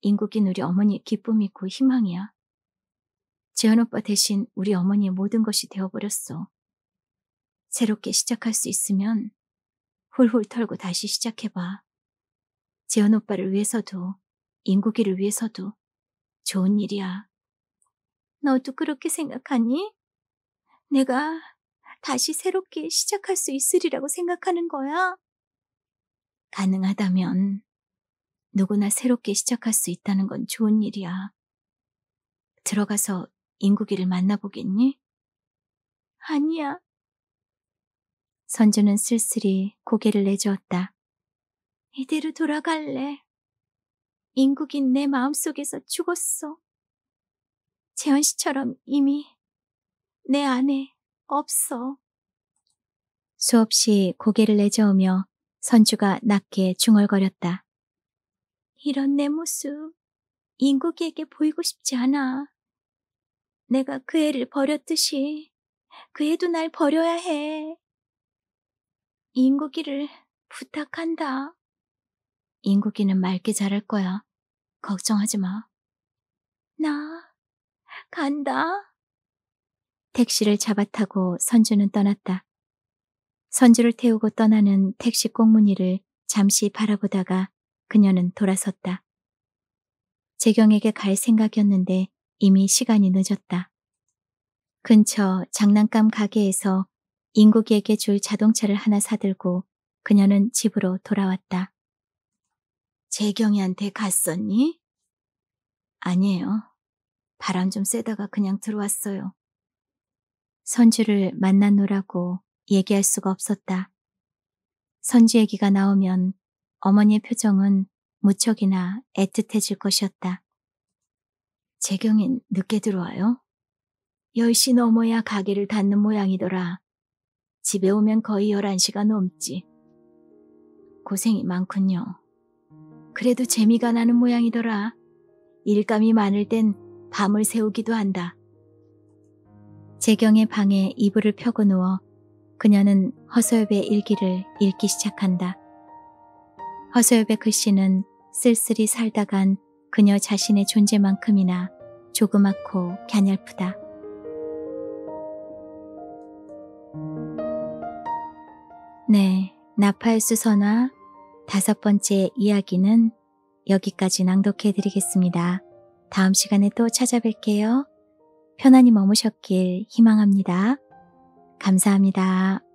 인국이 우리 어머니 기쁨이고 희망이야. 재현 오빠 대신 우리 어머니의 모든 것이 되어버렸어. 새롭게 시작할 수 있으면 훌훌 털고 다시 시작해봐. 재현 오빠를 위해서도 인국이를 위해서도 좋은 일이야. 너도 그렇게 생각하니? 내가 다시 새롭게 시작할 수 있으리라고 생각하는 거야? 가능하다면 누구나 새롭게 시작할 수 있다는 건 좋은 일이야. 들어가서 인국이를 만나보겠니? 아니야. 선주는 쓸쓸히 고개를 내주었다. 이대로 돌아갈래. 인국인 내 마음속에서 죽었어. 재현 씨처럼 이미 내 안에 없어. 수없이 고개를 내저으며 선주가 낮게 중얼거렸다. 이런 내 모습 인국이에게 보이고 싶지 않아. 내가 그 애를 버렸듯이 그 애도 날 버려야 해. 인국이를 부탁한다. 인국이는 맑게 자랄 거야. 걱정하지 마. 나 간다. 택시를 잡아타고 선주는 떠났다. 선주를 태우고 떠나는 택시 꽁무니를 잠시 바라보다가 그녀는 돌아섰다. 재경에게 갈 생각이었는데 이미 시간이 늦었다. 근처 장난감 가게에서 인국이에게 줄 자동차를 하나 사들고 그녀는 집으로 돌아왔다. 재경이한테 갔었니? 아니에요. 바람 좀 쐬다가 그냥 들어왔어요. 선주를 만나노라고 얘기할 수가 없었다. 선주 얘기가 나오면 어머니의 표정은 무척이나 애틋해질 것이었다. 재경인 늦게 들어와요? 10시 넘어야 가게를 닫는 모양이더라. 집에 오면 거의 11시가 넘지. 고생이 많군요. 그래도 재미가 나는 모양이더라. 일감이 많을 땐 밤을 새우기도 한다. 재경의 방에 이불을 펴고 누워 그녀는 허소엽의 일기를 읽기 시작한다. 허소엽의 글씨는 쓸쓸히 살다 간 그녀 자신의 존재만큼이나 조그맣고 갸냘프다. 네, 나팔 수선화 다섯 번째 이야기는 여기까지 낭독해 드리겠습니다. 다음 시간에 또 찾아뵐게요. 편안히 머무셨길 희망합니다. 감사합니다.